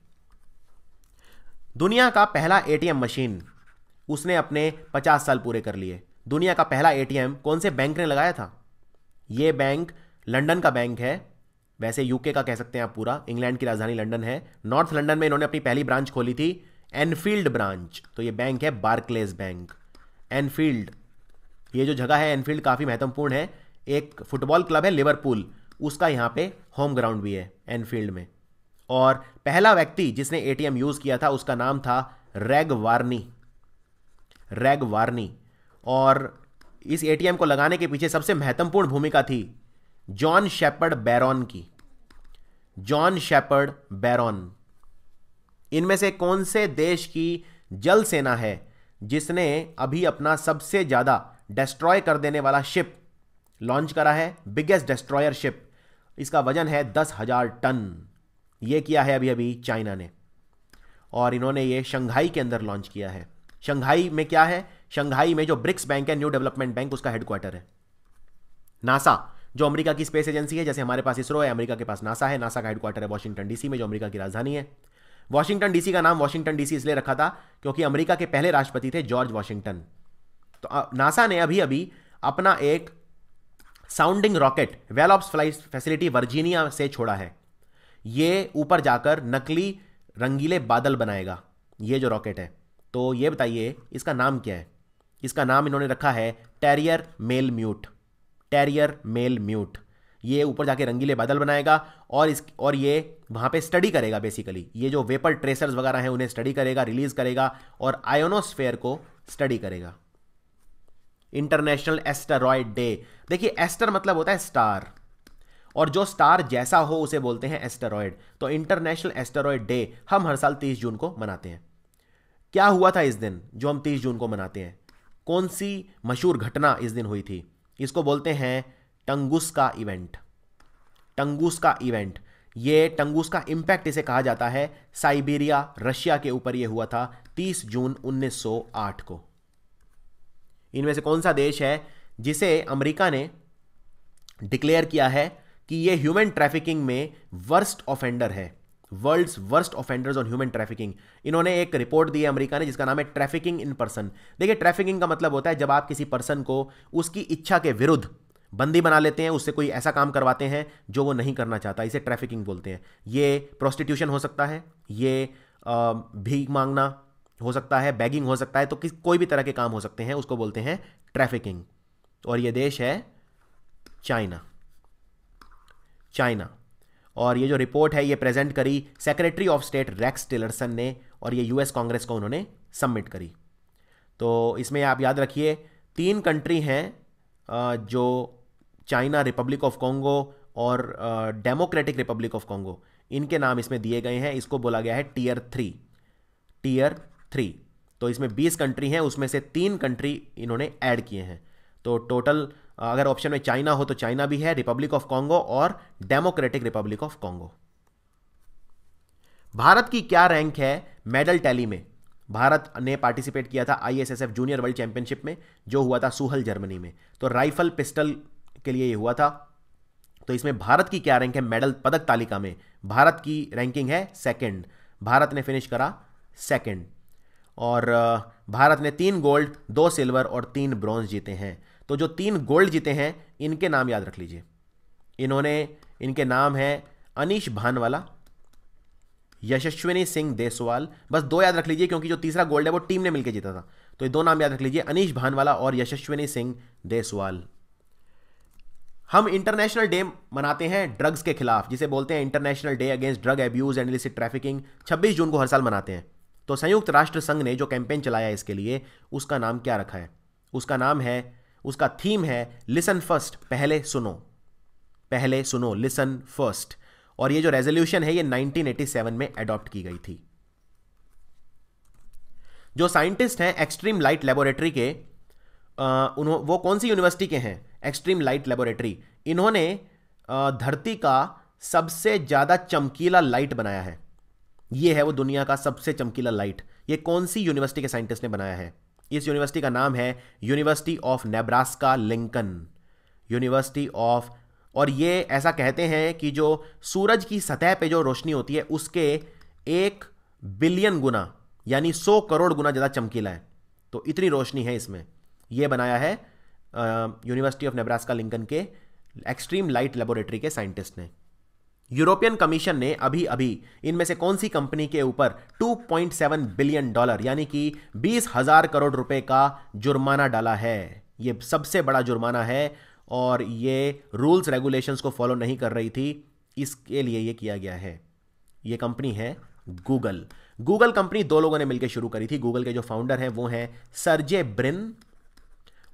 दुनिया का पहला एटीएम मशीन उसने अपने 50 साल पूरे कर लिए दुनिया का पहला एटीएम कौन से बैंक ने लगाया था ये बैंक लंदन का बैंक है वैसे यूके का कह सकते हैं आप पूरा इंग्लैंड की राजधानी लंदन है नॉर्थ लंदन में इन्होंने अपनी पहली ब्रांच खोली थी एनफील्ड ब्रांच तो ये बैंक है बार्कलेस बैंक एनफील्ड ये जो जगह है एनफील्ड काफ़ी महत्वपूर्ण है एक फुटबॉल क्लब है लिवरपूल उसका यहाँ पे होम ग्राउंड भी है एनफील्ड में और पहला व्यक्ति जिसने ए यूज़ किया था उसका नाम था रैग वार्नी रैग वार्नी और इस ए को लगाने के पीछे सबसे महत्वपूर्ण भूमिका थी जॉन शेपर्ड बैरॉन की जॉन शेपर्ड बैरॉन इनमें से कौन से देश की जल सेना है जिसने अभी अपना सबसे ज़्यादा डिस्ट्रॉय कर देने वाला शिप लॉन्च करा है बिगेस्ट डिस्ट्रॉयर शिप इसका वजन है दस हज़ार टन ये किया है अभी अभी चाइना ने और इन्होंने ये शंघाई के अंदर लॉन्च किया है शंघाई में क्या है शंघाई में जो ब्रिक्स बैंक है न्यू डेवलपमेंट बैंक उसका हेडक्वार्टर है नासा जो अमेरिका की स्पेस एजेंसी है जैसे हमारे पास इसरो है अमेरिका के पास नासा है नासा का हेडक्वार्टर है वाशिंगटन डीसी में जो अमेरिका की राजधानी है वाशिंगटन डीसी का नाम वाशिंगटन डीसी इसलिए रखा था क्योंकि अमेरिका के पहले राष्ट्रपति थे जॉर्ज वाशिंगटन तो नासा ने अभी अभी अपना एक sounding rocket Wallops Flight Facility Virginia से छोड़ा है ये ऊपर जाकर नकली रंगीले बादल बनाएगा ये जो रॉकेट है तो ये बताइए इसका नाम क्या है इसका नाम इन्होंने रखा है Terrier Malemute Terrier Malemute ये ऊपर जाके रंगीले बादल बनाएगा और इस और ये वहाँ पे स्टडी करेगा बेसिकली ये जो वेपर ट्रेसर्स वगैरह हैं उन्हें स्टडी करेगा रिलीज करेगा और आयोनोस्फेयर को स्टडी करेगा इंटरनेशनल एस्टरॉयड डे देखिए एस्टर मतलब होता है स्टार और जो स्टार जैसा हो उसे बोलते हैं एस्टेरॉयड तो इंटरनेशनल एस्टेरॉयड डे हम हर साल 30 जून को मनाते हैं क्या हुआ था इस दिन जो हम 30 जून को मनाते हैं कौन सी मशहूर घटना इस दिन हुई थी इसको बोलते हैं टंगूस का इवेंट टंगूस का इवेंट ये टंगूस का इंपैक्ट इसे कहा जाता है साइबेरिया रशिया के ऊपर यह हुआ था 30 जून 1908 को इनमें से कौन सा देश है जिसे अमेरिका ने डिक्लेयर किया है कि यह ह्यूमन ट्रैफिकिंग में वर्स्ट ऑफेंडर है world's worst offenders on human trafficking इन्होंने एक रिपोर्ट दी है अमेरिका ने जिसका नाम है ट्रैफिकिंग इन पर्सन देखिए ट्रैफिकिंग का मतलब होता है जब आप किसी पर्सन को उसकी इच्छा के विरुद्ध बंदी बना लेते हैं उससे कोई ऐसा काम करवाते हैं जो वो नहीं करना चाहता इसे ट्रैफिकिंग बोलते हैं ये प्रोस्टिट्यूशन हो सकता है ये भीख मांगना हो सकता है बैगिंग हो सकता है तो किस कोई भी तरह के काम हो सकते हैं उसको बोलते हैं ट्रैफिकिंग और ये देश है चाइना चाइना और ये जो रिपोर्ट है ये प्रेजेंट करी Secretary of State Rex Tillerson ने और ये यूएस कांग्रेस को उन्होंने सबमिट करी तो इसमें आप याद रखिए तीन कंट्री हैं जो चाइना रिपब्लिक ऑफ कॉन्गो और डेमोक्रेटिक रिपब्लिक ऑफ कॉन्गो इनके नाम इसमें दिए गए हैं इसको बोला गया है टीयर थ्री टीयर थ्री तो इसमें बीस कंट्री हैं उसमें से तीन कंट्री इन्होंने ऐड किए हैं तो टोटल अगर ऑप्शन में चाइना हो तो चाइना भी है रिपब्लिक ऑफ कॉन्गो और Democratic Republic of Congo Bharat की क्या रैंक है मेडल टैली में भारत ने पार्टिसिपेट किया था आईएसएसएफ जूनियर वर्ल्ड चैंपियनशिप में जो हुआ था सुहल जर्मनी में तो राइफल पिस्टल के लिए ये हुआ था तो इसमें भारत की क्या रैंक है मेडल पदक तालिका में भारत की रैंकिंग है सेकंड भारत ने फिनिश करा सेकंड और भारत ने तीन गोल्ड दो सिल्वर और तीन ब्रॉन्ज जीते हैं तो जो तीन गोल्ड जीते हैं इनके नाम याद रख लीजिए इन्होंने इनके नाम हैं अनिश भानवाला यशस्विनी सिंह देसवाल बस दो याद रख लीजिए क्योंकि जो तीसरा गोल्ड है वो टीम ने मिलकर जीता था तो ये दो नाम याद रख लीजिए अनिश भानवाला और यशस्विनी सिंह देसवाल हम इंटरनेशनल डे मनाते हैं ड्रग्स के खिलाफ जिसे बोलते हैं international Day Against Drug Abuse and Illicit Trafficking 26 जून को हर साल मनाते हैं तो संयुक्त राष्ट्र संघ ने जो कैंपेन चलाया इसके लिए उसका नाम क्या रखा है उसका नाम है उसका थीम है लिसन फर्स्ट पहले सुनो पहले सुनो लिसन फर्स्ट और ये जो रेजोल्यूशन है ये 1987 में अडॉप्ट की गई थी जो साइंटिस्ट हैं एक्सट्रीम लाइट लेबोरेटरी के उन्हों वो कौन सी यूनिवर्सिटी के हैं एक्सट्रीम लाइट लेबोरेटरी इन्होंने धरती का सबसे ज़्यादा चमकीला लाइट बनाया है ये है वो दुनिया का सबसे चमकीला लाइट ये कौन सी यूनिवर्सिटी के साइंटिस्ट ने बनाया है इस यूनिवर्सिटी का नाम है university of Nebraska Lincoln university of और ये ऐसा कहते हैं कि जो सूरज की सतह पे जो रोशनी होती है उसके एक बिलियन गुना यानी सौ करोड़ गुना ज़्यादा चमकीला है तो इतनी रोशनी है इसमें यह बनाया है यूनिवर्सिटी ऑफ नेब्रास्का लिंकन के एक्सट्रीम लाइट लेबोरेटरी के साइंटिस्ट ने यूरोपियन कमीशन ने अभी अभी इनमें से कौन सी कंपनी के ऊपर 2.7 बिलियन डॉलर यानी कि बीस हजार करोड़ रुपए का जुर्माना डाला है ये सबसे बड़ा जुर्माना है और ये रूल्स रेगुलेशंस को फॉलो नहीं कर रही थी इसके लिए ये किया गया है ये कंपनी है गूगल गूगल कंपनी दो लोगों ने मिलकर शुरू करी थी गूगल के जो फाउंडर हैं वो हैं सरजे ब्रिन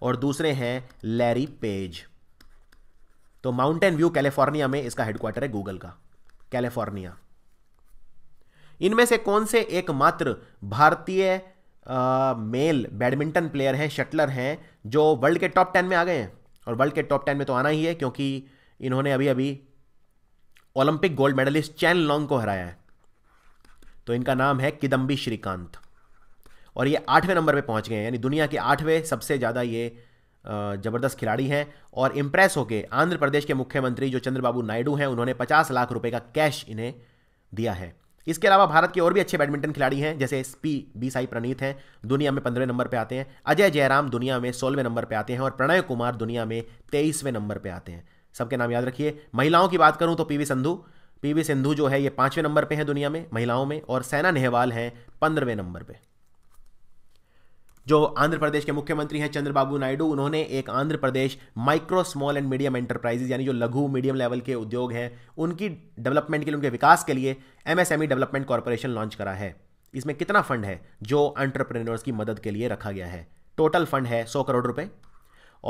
और दूसरे हैं लैरी पेज तो माउंटेन व्यू कैलिफोर्निया में इसका हेडक्वार्टर है गूगल का कैलिफोर्निया इनमें से कौन से एकमात्र भारतीय मेल बैडमिंटन प्लेयर हैं शटलर हैं जो वर्ल्ड के टॉप टेन में आ गए हैं और वर्ल्ड के टॉप टेन में तो आना ही है क्योंकि इन्होंने अभी अभी Olympic gold medallist Chen Long को हराया है तो इनका नाम है किदम्बी श्रीकांत और ये आठवें नंबर पे पहुंच गए हैं यानी दुनिया के आठवें सबसे ज़्यादा ये ज़बरदस्त खिलाड़ी हैं और इम्प्रेस होकर आंध्र प्रदेश के मुख्यमंत्री जो चंद्रबाबू नायडू हैं उन्होंने पचास लाख रुपये का कैश इन्हें दिया है इसके अलावा भारत के और भी अच्छे बैडमिंटन खिलाड़ी हैं जैसे S P B Sai Praneeth हैं दुनिया में पंद्रहवें नंबर पे आते हैं अजय जयराम दुनिया में सोलहवें नंबर पे आते हैं और प्रणय कुमार दुनिया में तेईसवें नंबर पे आते हैं सबके नाम याद रखिए महिलाओं की बात करूं तो पीवी संधू पीवी सिंधु जो है ये पाँचवें नंबर पर हैं दुनिया में महिलाओं में और सैना नेहवाल हैं पंद्रहवें नंबर पर जो आंध्र प्रदेश के मुख्यमंत्री हैं चंद्रबाबू नायडू उन्होंने एक Andhra Pradesh micro small and medium enterprises यानी जो लघु मीडियम लेवल के उद्योग हैं उनकी डेवलपमेंट के लिए उनके विकास के लिए एमएसएमई डेवलपमेंट कॉरपोरेशन लॉन्च करा है इसमें कितना फंड है जो एंटरप्रेन्योर्स की मदद के लिए रखा गया है टोटल फंड है सौ करोड़ रुपए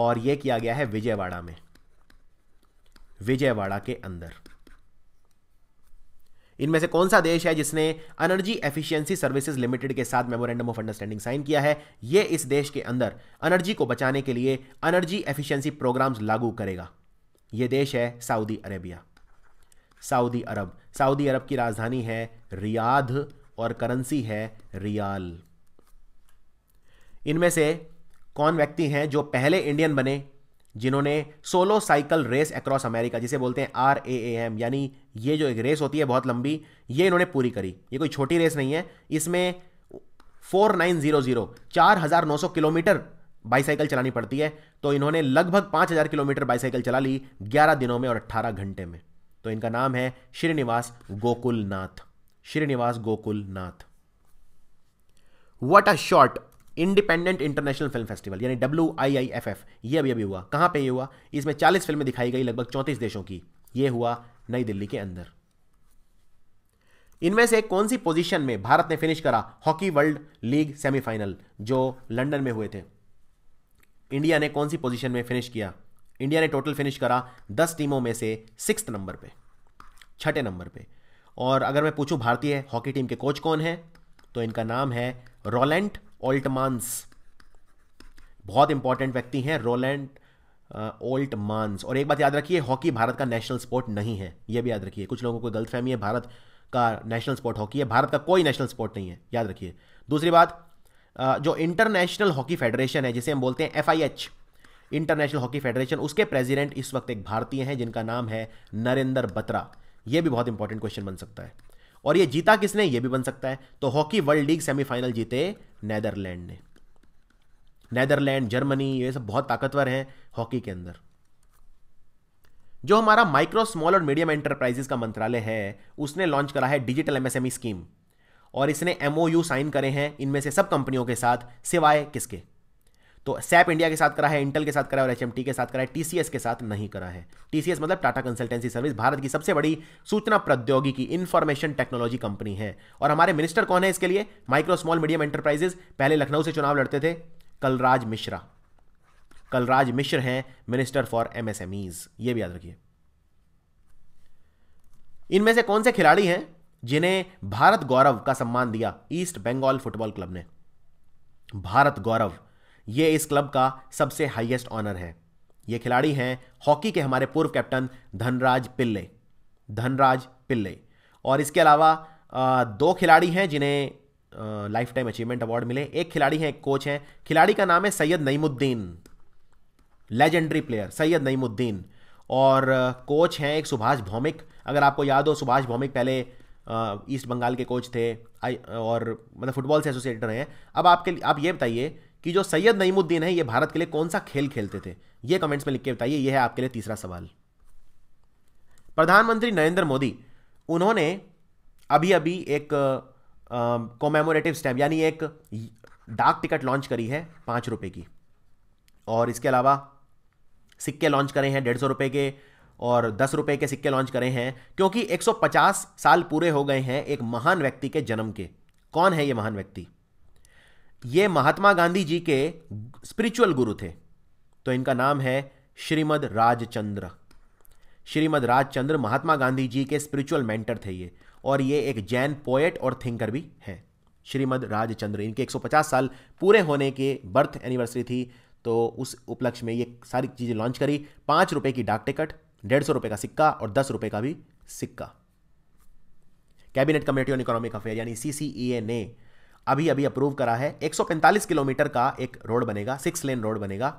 और यह किया गया है विजयवाड़ा में विजयवाड़ा के अंदर इनमें से कौन सा देश है जिसने एनर्जी एफिशिएंसी सर्विसेज लिमिटेड के साथ मेमोरेंडम ऑफ अंडरस्टैंडिंग साइन किया है यह इस देश के अंदर एनर्जी को बचाने के लिए एनर्जी एफिशिएंसी प्रोग्राम्स लागू करेगा यह देश है सऊदी अरेबिया सऊदी अरब सऊदी अरब की राजधानी है रियाद और करेंसी है रियाल इनमें से कौन व्यक्ति हैं जो पहले इंडियन बने जिन्होंने solo cycle race across America जिसे बोलते हैं आर ए एम यानी ये जो एक रेस होती है बहुत लंबी ये इन्होंने पूरी करी ये कोई छोटी रेस नहीं है इसमें फोर नाइन जीरो जीरो चार हज़ार नौ सौ किलोमीटर बाईसाइकिल चलानी पड़ती है तो इन्होंने लगभग पांच हज़ार किलोमीटर बाईसाइकिल चला ली ग्यारह दिनों में और अट्ठारह घंटे में तो इनका नाम है Srinivas Gokul Nath Srinivas Gokul Nath what a short independent international film festival यानी W I I F F ये अभी अभी हुआ कहाँ पे ये हुआ इसमें 40 फिल्में दिखाई गई लगभग 34 देशों की ये हुआ नई दिल्ली के अंदर इनमें से कौन सी पोजीशन में भारत ने फिनिश करा हॉकी वर्ल्ड लीग सेमीफाइनल जो लंदन में हुए थे इंडिया ने कौन सी पोजीशन में फिनिश किया इंडिया ने टोटल फिनिश करा दस टीमों में से सिक्स नंबर पे छठे नंबर पे और अगर मैं पूछूं भारतीय हॉकी टीम के कोच कौन है तो इनका नाम है रोलेंट ओल्टमानस बहुत इंपॉर्टेंट व्यक्ति हैं रोलैंड ओल्ट मांस और एक बात याद रखिए हॉकी भारत का नेशनल स्पोर्ट नहीं है यह भी याद रखिए कुछ लोगों को गलतफहमी है भारत का नेशनल स्पोर्ट हॉकी है भारत का कोई नेशनल स्पोर्ट नहीं है याद रखिए दूसरी बात uh, जो इंटरनेशनल हॉकी फेडरेशन है जिसे हम बोलते हैं एफ इंटरनेशनल हॉकी फेडरेशन उसके प्रेसिडेंट इस वक्त एक भारतीय हैं जिनका नाम है नरेंद्र बत्रा यह भी बहुत इंपॉर्टेंट क्वेश्चन बन सकता है और ये जीता किसने ये भी बन सकता है तो हॉकी वर्ल्ड लीग सेमीफाइनल जीते नैदरलैंड ने नैदरलैंड जर्मनी ये सब बहुत ताकतवर हैं हॉकी के अंदर जो हमारा माइक्रो स्मॉल और मीडियम एंटरप्राइजेस का मंत्रालय है उसने लॉन्च करा है डिजिटल एमएसएमई स्कीम और इसने एमओयू साइन करे हैं इनमें से सब कंपनियों के साथ सिवाय किसके तो सैप इंडिया के साथ करा है इंटेल के साथ करा है और एच के साथ करा है टीसीएस के साथ नहीं करा है टीसीएस मतलब टाटा कंसल्टेंसी सर्विस भारत की सबसे बड़ी सूचना प्रौद्योगिकी इन्फॉर्मेशन टेक्नोलॉजी कंपनी है और हमारे मिनिस्टर कौन है इसके लिए माइक्रो स्मॉल मीडियम एंटरप्राइजेस पहले लखनऊ से चुनाव लड़ते थे कलराज मिश्रा कलराज मिश्र हैं मिनिस्टर फॉर एमएसएमईज ये भी याद रखिए इनमें से कौन से खिलाड़ी हैं जिन्हें भारत गौरव का सम्मान दिया ईस्ट बंगाल फुटबॉल क्लब ने भारत गौरव ये इस क्लब का सबसे हाईएस्ट ऑनर है ये खिलाड़ी हैं हॉकी के हमारे पूर्व कैप्टन धनराज पिल्ले धनराज पिल्ले और इसके अलावा दो खिलाड़ी हैं जिन्हें लाइफ टाइम अचीवमेंट अवार्ड मिले एक खिलाड़ी हैं एक कोच हैं खिलाड़ी का नाम है सैयद नईमुद्दीन लेजेंडरी प्लेयर सैयद नईमुद्दीन और कोच हैं एक सुभाष भौमिक अगर आपको याद हो सुभाष भौमिक पहले ईस्ट बंगाल के कोच थे और मतलब फुटबॉल से एसोसिएटेड रहे हैं अब आपके आप ये बताइए कि जो सैयद नईमुद्दीन है ये भारत के लिए कौन सा खेल खेलते थे ये कमेंट्स में लिख के बताइए ये है आपके लिए तीसरा सवाल प्रधानमंत्री नरेंद्र मोदी उन्होंने अभी अभी एक कोमेमोरेटिव स्टैम्प यानी एक डाक टिकट लॉन्च करी है पाँच रुपये की और इसके अलावा सिक्के लॉन्च करे हैं डेढ़ सौ रुपये के और दस रुपये के सिक्के लॉन्च करे हैं क्योंकि 150 साल पूरे हो गए हैं एक महान व्यक्ति के जन्म के कौन है ये महान व्यक्ति ये महात्मा गांधी जी के स्पिरिचुअल गुरु थे तो इनका नाम है श्रीमद राजचंद्र श्रीमद राजचंद्र महात्मा गांधी जी के स्पिरिचुअल मेंटर थे ये और ये एक जैन पोएट और थिंकर भी हैं श्रीमद राजचंद्र इनके 150 साल पूरे होने के बर्थ एनिवर्सरी थी तो उस उपलक्ष्य में ये सारी चीज़ें लॉन्च करी पाँच रुपये की डाक टिकट डेढ़ सौ रुपये का सिक्का और दस रुपये का भी सिक्का cabinet committee on economic affair यानी सी e ने अभी अभी अप्रूव करा है 145 किलोमीटर का एक रोड बनेगा सिक्स लेन रोड बनेगा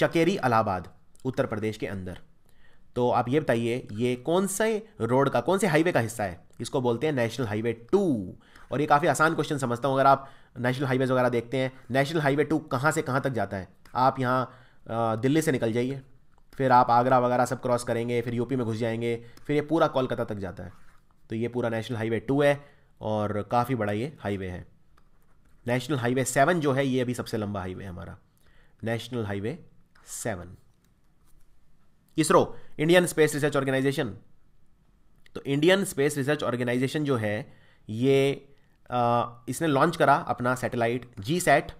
चकेरी अलाहाबाद उत्तर प्रदेश के अंदर तो आप ये बताइए ये कौन से रोड का कौन से हाईवे का हिस्सा है इसको बोलते हैं नेशनल हाईवे टू और ये काफ़ी आसान क्वेश्चन समझता हूँ अगर आप नेशनल हाईवेज वगैरह देखते हैं नेशनल हाईवे टू कहाँ से कहाँ तक जाता है आप यहाँ दिल्ली से निकल जाइए फिर आप आगरा वगैरह सब क्रॉस करेंगे फिर यूपी में घुस जाएंगे फिर ये पूरा कोलकाता तक जाता है तो ये पूरा नेशनल हाईवे टू है और काफ़ी बड़ा ये हाईवे है नेशनल हाईवे सेवन जो है ये अभी सबसे लंबा हाईवे है हमारा national highway seven ISRO Indian space research organisation तो इंडियन स्पेस रिसर्च ऑर्गेनाइजेशन जो है ये आ, इसने लॉन्च करा अपना सैटेलाइट जी सैट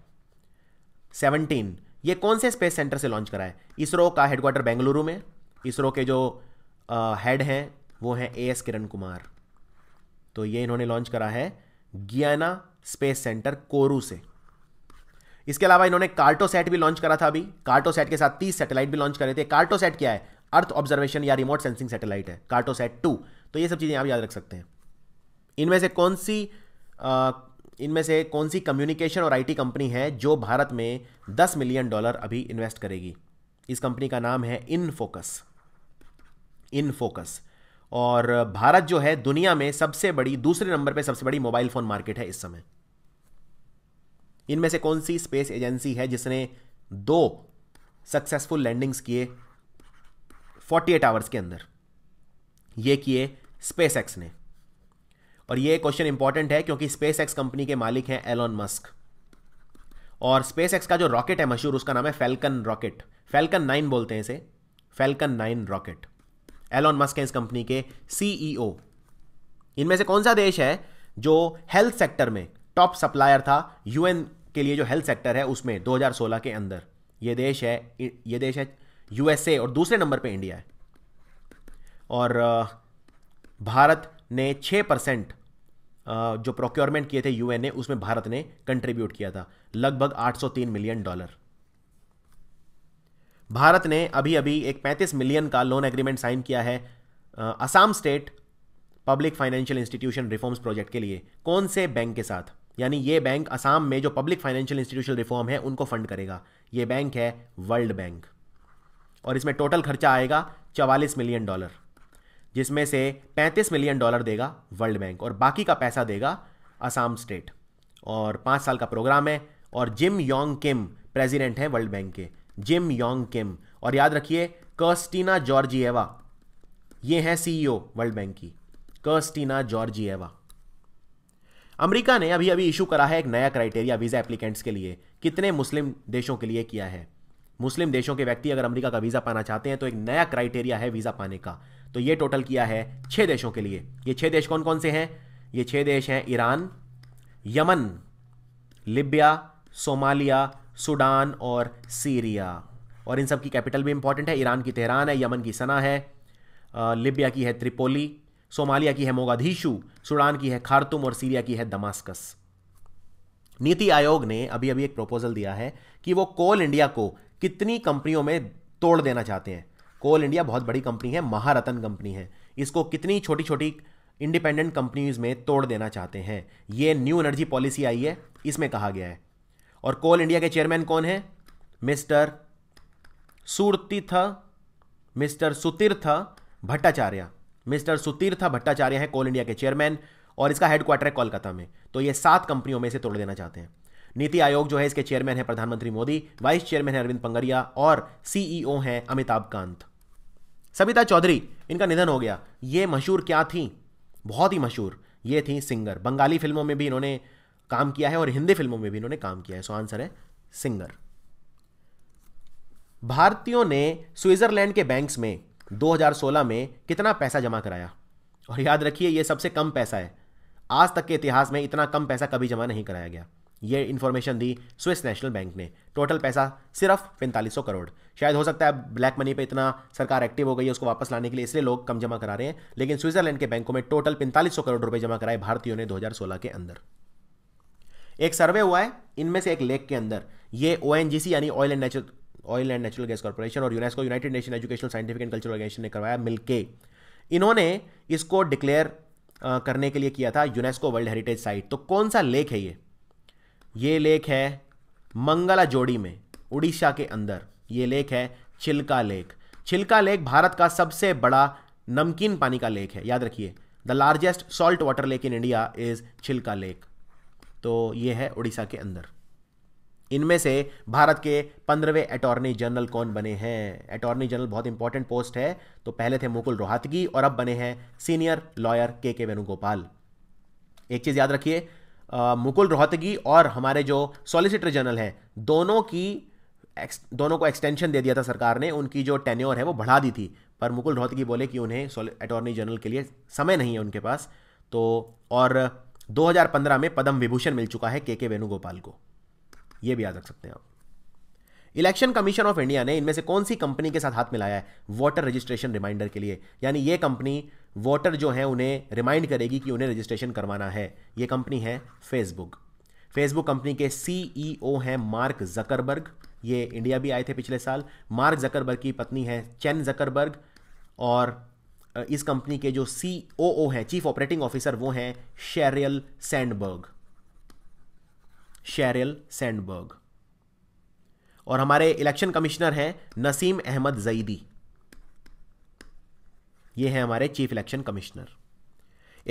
सेवनटीन ये कौन से स्पेस सेंटर से लॉन्च करा है इसरो का हेडक्वार्टर बेंगलुरु में इसरो के जो हेड हैं वो हैं ए एस किरण कुमार तो ये इन्होंने लॉन्च करा है गियाना स्पेस सेंटर कोरू से इसके अलावा इन्होंने कार्टोसैट भी लॉन्च करा था अभी कार्टोसैट के साथ तीस सैटेलाइट भी लॉन्च करे थे कार्टोसैट क्या है अर्थ ऑब्जर्वेशन या रिमोट सेंसिंग सैटेलाइट है कार्टोसैट टू तो ये सब चीज़ें आप याद रख सकते हैं इनमें से कौन सी इनमें से कौन सी कम्युनिकेशन और आईटी कंपनी है जो भारत में 10 मिलियन डॉलर अभी इन्वेस्ट करेगी इस कंपनी का नाम है इनफोकस इनफोकस और भारत जो है दुनिया में सबसे बड़ी दूसरे नंबर पे सबसे बड़ी मोबाइल फ़ोन मार्केट है इस समय इनमें से कौन सी स्पेस एजेंसी है जिसने दो सक्सेसफुल लैंडिंग्स किए 48 आवर्स के अंदर ये किए स्पेस एक्स ने और ये क्वेश्चन इंपॉर्टेंट है क्योंकि स्पेस एक्स कंपनी के मालिक हैं एलॉन मस्क और स्पेस एक्स का जो रॉकेट है मशहूर उसका नाम है फेल्कन रॉकेट फेल्कन नाइन बोलते हैं इसे Falcon nine rocket Elon Musk है इस कंपनी के सीईओ e इनमें से कौन सा देश है जो हेल्थ सेक्टर में टॉप सप्लायर था यूएन के लिए जो हेल्थ सेक्टर है उसमें 2016 के अंदर ये देश है ये देश है यूएसए और दूसरे नंबर पे इंडिया है और भारत ने 6 परसेंट जो प्रोक्योरमेंट किए थे यूएन ने उसमें भारत ने कंट्रीब्यूट किया था लगभग 803 मिलियन डॉलर भारत ने अभी अभी एक 35 मिलियन का लोन एग्रीमेंट साइन किया है Assam state public financial institution reforms project के लिए कौन से बैंक के साथ यानी ये बैंक असम में जो पब्लिक फाइनेंशियल इंस्टीट्यूशन रिफॉर्म है उनको फंड करेगा ये बैंक है वर्ल्ड बैंक और इसमें टोटल खर्चा आएगा चवालीस मिलियन डॉलर जिसमें से 35 मिलियन डॉलर देगा वर्ल्ड बैंक और बाकी का पैसा देगा असम स्टेट और पाँच साल का प्रोग्राम है और जिम योंग किम प्रेजिडेंट हैं वर्ल्ड बैंक के जिम योंग किम और याद रखिए कर्स्टीना जॉर्जिएवा ये हैं सीईओ वर्ल्ड बैंक की कर्स्टीना जॉर्जिएवा अमेरिका ने अभी अभी इशू करा है एक नया क्राइटेरिया वीज़ा एप्लीकेंट्स के लिए कितने मुस्लिम देशों के लिए किया है मुस्लिम देशों के व्यक्ति अगर अमेरिका का वीज़ा पाना चाहते हैं तो एक नया क्राइटेरिया है वीज़ा पाने का तो ये टोटल किया है छः देशों के लिए ये छः देश कौन कौन से हैं ये छह देश हैं Iran Yemen Libya Somalia Sudan और सीरिया और इन सब की कैपिटल भी इंपॉर्टेंट है ईरान की तेहरान है यमन की सना है लिबिया की है त्रिपोली सोमालिया की है मोगाधीशु सूडान की है खारतुम और सीरिया की है दमास्कस नीति आयोग ने अभी अभी एक प्रपोजल दिया है कि वो कोल इंडिया को कितनी कंपनियों में तोड़ देना चाहते हैं कोल इंडिया बहुत बड़ी कंपनी है महारतन कंपनी है इसको कितनी छोटी छोटी इंडिपेंडेंट कंपनीज में तोड़ देना चाहते हैं ये न्यू एनर्जी पॉलिसी आई है इसमें कहा गया है और कोल इंडिया के चेयरमैन कौन है mister Surtith mister Sutirth Bhattacharya mister Sutirtha Bhattacharya हैं कोल इंडिया के चेयरमैन और इसका हेडक्वार्टर है कोलकाता में तो ये सात कंपनियों में से तोड़ देना चाहते हैं नीति आयोग जो है इसके चेयरमैन है प्रधानमंत्री मोदी वाइस चेयरमैन है अरविंद पंगरिया और सीईओ e हैं अमिताभ कांत सविता चौधरी इनका निधन हो गया ये मशहूर क्या थी बहुत ही मशहूर ये थी सिंगर बंगाली फिल्मों में भी इन्होंने काम किया है और हिंदी फिल्मों में भी इन्होंने काम किया है सो आंसर है सिंगर भारतीयों ने स्विट्जरलैंड के बैंक्स में 2016 में कितना पैसा जमा कराया और याद रखिए यह सबसे कम पैसा है आज तक के इतिहास में इतना कम पैसा कभी जमा नहीं कराया गया यह इन्फॉर्मेशन दी स्विस नेशनल बैंक ने टोटल पैसा सिर्फ पैंतालीस करोड़ शायद हो सकता है ब्लैक मनी पे इतना सरकार एक्टिव हो गई है उसको वापस लाने के लिए इसलिए लोग कम जमा करा रहे हैं लेकिन स्विट्जरलैंड के बैंकों में टोटल पैंतालीस करोड़ रुपए जमा कराए भारतीयों ने 2016 के अंदर एक सर्वे हुआ है इनमें से एक लेक के अंदर ये ओ यानी oil and natural oil and natural gas corporation और UNESCO united nation educational scientific and cultural organisation ने करवाया मिलके इन्होंने इसको डिक्लेयर करने के लिए किया था यूनेस्को वर्ल्ड हेरिटेज साइट तो कौन सा लेक है ये ये लेक है मंगला जोड़ी में उड़ीसा के अंदर ये लेक है छिलका लेक छिलका लेक भारत का सबसे बड़ा नमकीन पानी का लेक है याद रखिए the largest salt water lake in India is Chilika lake तो ये है उड़ीसा के अंदर इनमें से भारत के पंद्रहवें अटॉर्नी जनरल कौन बने हैं अटॉर्नी जनरल बहुत इंपॉर्टेंट पोस्ट है तो पहले थे मुकुल रोहतगी और अब बने हैं सीनियर लॉयर के के वेणुगोपाल एक चीज़ याद रखिए मुकुल रोहतगी और हमारे जो सॉलिसिटर जनरल हैं दोनों की दोनों को एक्सटेंशन दे दिया था सरकार ने उनकी जो टेन्योर है वो बढ़ा दी थी पर मुकुल रोहतगी बोले कि उन्हें अटॉर्नी जनरल के लिए समय नहीं है उनके पास तो और 2015 में पद्म विभूषण मिल चुका है के के वेणुगोपाल को ये भी याद रख सकते हैं आप इलेक्शन कमीशन ऑफ इंडिया ने इनमें से कौन सी कंपनी के साथ हाथ मिलाया है वोटर रजिस्ट्रेशन रिमाइंडर के लिए यानी ये कंपनी वोटर जो है उन्हें रिमाइंड करेगी कि उन्हें रजिस्ट्रेशन करवाना है ये कंपनी है फेसबुक फेसबुक कंपनी के सीईओ e हैं मार्क जकरबर्ग ये इंडिया भी आए थे पिछले साल मार्क जकरबर्ग की पत्नी है चेन जकरबर्ग और इस कंपनी के जो सी हैं चीफ ऑपरेटिंग ऑफिसर वो हैं शेरियल सैंडबर्ग शेरिल सैंडबर्ग और हमारे इलेक्शन कमिश्नर हैं नसीम अहमद जईदी ये हैं हमारे chief election commissioner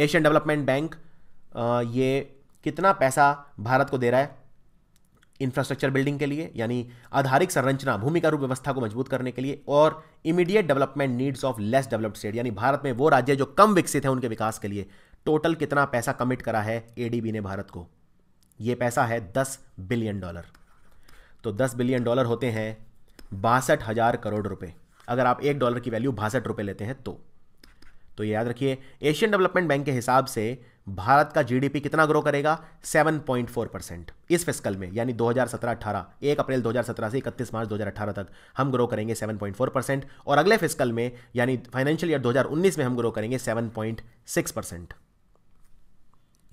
Asian development bank ये कितना पैसा भारत को दे रहा है इंफ्रास्ट्रक्चर बिल्डिंग के लिए यानी आधारिक संरचना भूमिका रूप व्यवस्था को मजबूत करने के लिए और immediate development needs of less developed state यानी भारत में वो राज्य जो कम विकसित हैं उनके विकास के लिए टोटल कितना पैसा कमिट करा है एडीबी ने भारत को ये पैसा है दस बिलियन डॉलर तो दस बिलियन डॉलर होते हैं बासठ हज़ार करोड़ रुपए अगर आप एक डॉलर की वैल्यू बासठ रुपए लेते हैं तो तो याद रखिए एशियन डेवलपमेंट बैंक के हिसाब से भारत का जीडीपी कितना ग्रो करेगा 7.4 परसेंट इस फिस्कल में यानी 2017-18 एक अप्रैल 2017 से 31 मार्च 2018 तक हम ग्रो करेंगे 7.4 परसेंट और अगले फिस्कल में यानी फाइनेंशियल ईयर 2019 में हम ग्रो करेंगे 7.6 परसेंट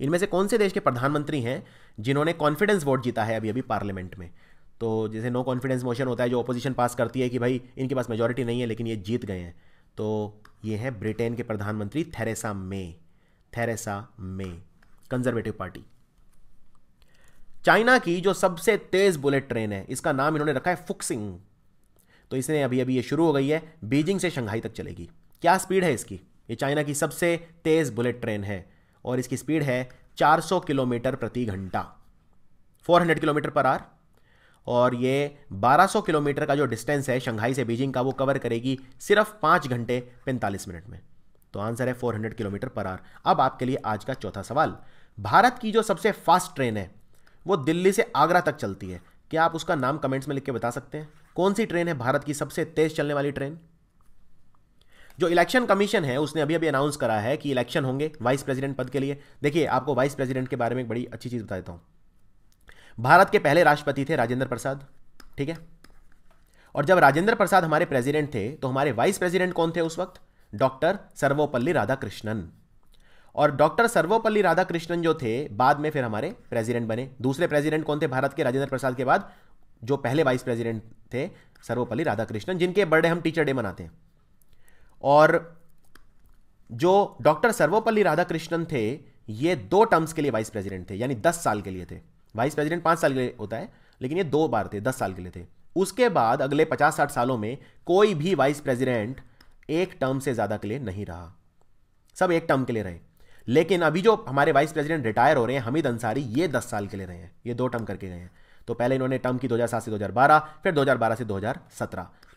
इनमें से कौन से देश के प्रधानमंत्री हैं जिन्होंने कॉन्फिडेंस वोट जीता है अभी अभी पार्लियामेंट में तो जैसे नो कॉन्फिडेंस मोशन होता है जो ओपोजिशन पास करती है कि भाई इनके पास मेजोरिटी नहीं है लेकिन ये जीत गए हैं तो ये हैं ब्रिटेन के प्रधानमंत्री Theresa May Theresa May conservative party China की जो सबसे तेज बुलेट ट्रेन है इसका नाम इन्होंने रखा है फुक्सिंग तो इसने अभी अभी ये शुरू हो गई है बीजिंग से शंघाई तक चलेगी क्या स्पीड है इसकी ये चाइना की सबसे तेज बुलेट ट्रेन है और इसकी स्पीड है 400 किलोमीटर प्रति घंटा 400 किलोमीटर पर आर और ये 1200 किलोमीटर का जो डिस्टेंस है शंघाई से बीजिंग का वो कवर करेगी सिर्फ पाँच घंटे पैंतालीस मिनट में तो आंसर है 400 किलोमीटर पर आर अब आपके लिए आज का चौथा सवाल भारत की जो सबसे फास्ट ट्रेन है वो दिल्ली से आगरा तक चलती है क्या आप उसका नाम कमेंट्स में लिख के बता सकते हैं कौन सी ट्रेन है भारत की सबसे तेज चलने वाली ट्रेन जो इलेक्शन कमीशन है उसने अभी अभी अनाउंस करा है कि इलेक्शन होंगे वाइस प्रेसिडेंट पद के लिए देखिए आपको वाइस प्रेसिडेंट के बारे में एक बड़ी अच्छी चीज़ बता देता हूं भारत के पहले राष्ट्रपति थे राजेंद्र प्रसाद ठीक है और जब राजेंद्र प्रसाद हमारे प्रेसिडेंट थे तो हमारे वाइस प्रेसिडेंट कौन थे उस वक्त डॉक्टर सर्वोपल्ली राधाकृष्णन और डॉक्टर सर्वोपल्ली राधाकृष्णन जो थे बाद में फिर हमारे प्रेसिडेंट बने दूसरे प्रेसिडेंट कौन थे भारत के राजेंद्र प्रसाद के बाद जो पहले वाइस प्रेसिडेंट थे सर्वपल्ली राधाकृष्णन जिनके बर्थडे हम टीचर डे मनाते हैं और जो डॉक्टर सर्वोपल्ली राधाकृष्णन थे ये दो टर्म्स के लिए वाइस प्रेसिडेंट थे यानी दस साल के लिए थे वाइस प्रेसिडेंट पांच साल के लिए होता है लेकिन ये दो बार थे दस साल के लिए थे उसके बाद अगले पचास साठ सालों में कोई भी वाइस प्रेसिडेंट एक टर्म से ज़्यादा के लिए नहीं रहा सब एक टर्म के लिए रहे लेकिन अभी जो हमारे वाइस प्रेसिडेंट रिटायर हो रहे हैं हमीद अंसारी ये दस साल के लिए रहे हैं ये दो टर्म करके गए हैं तो पहले इन्होंने टर्म की दो से दो फिर दो से दो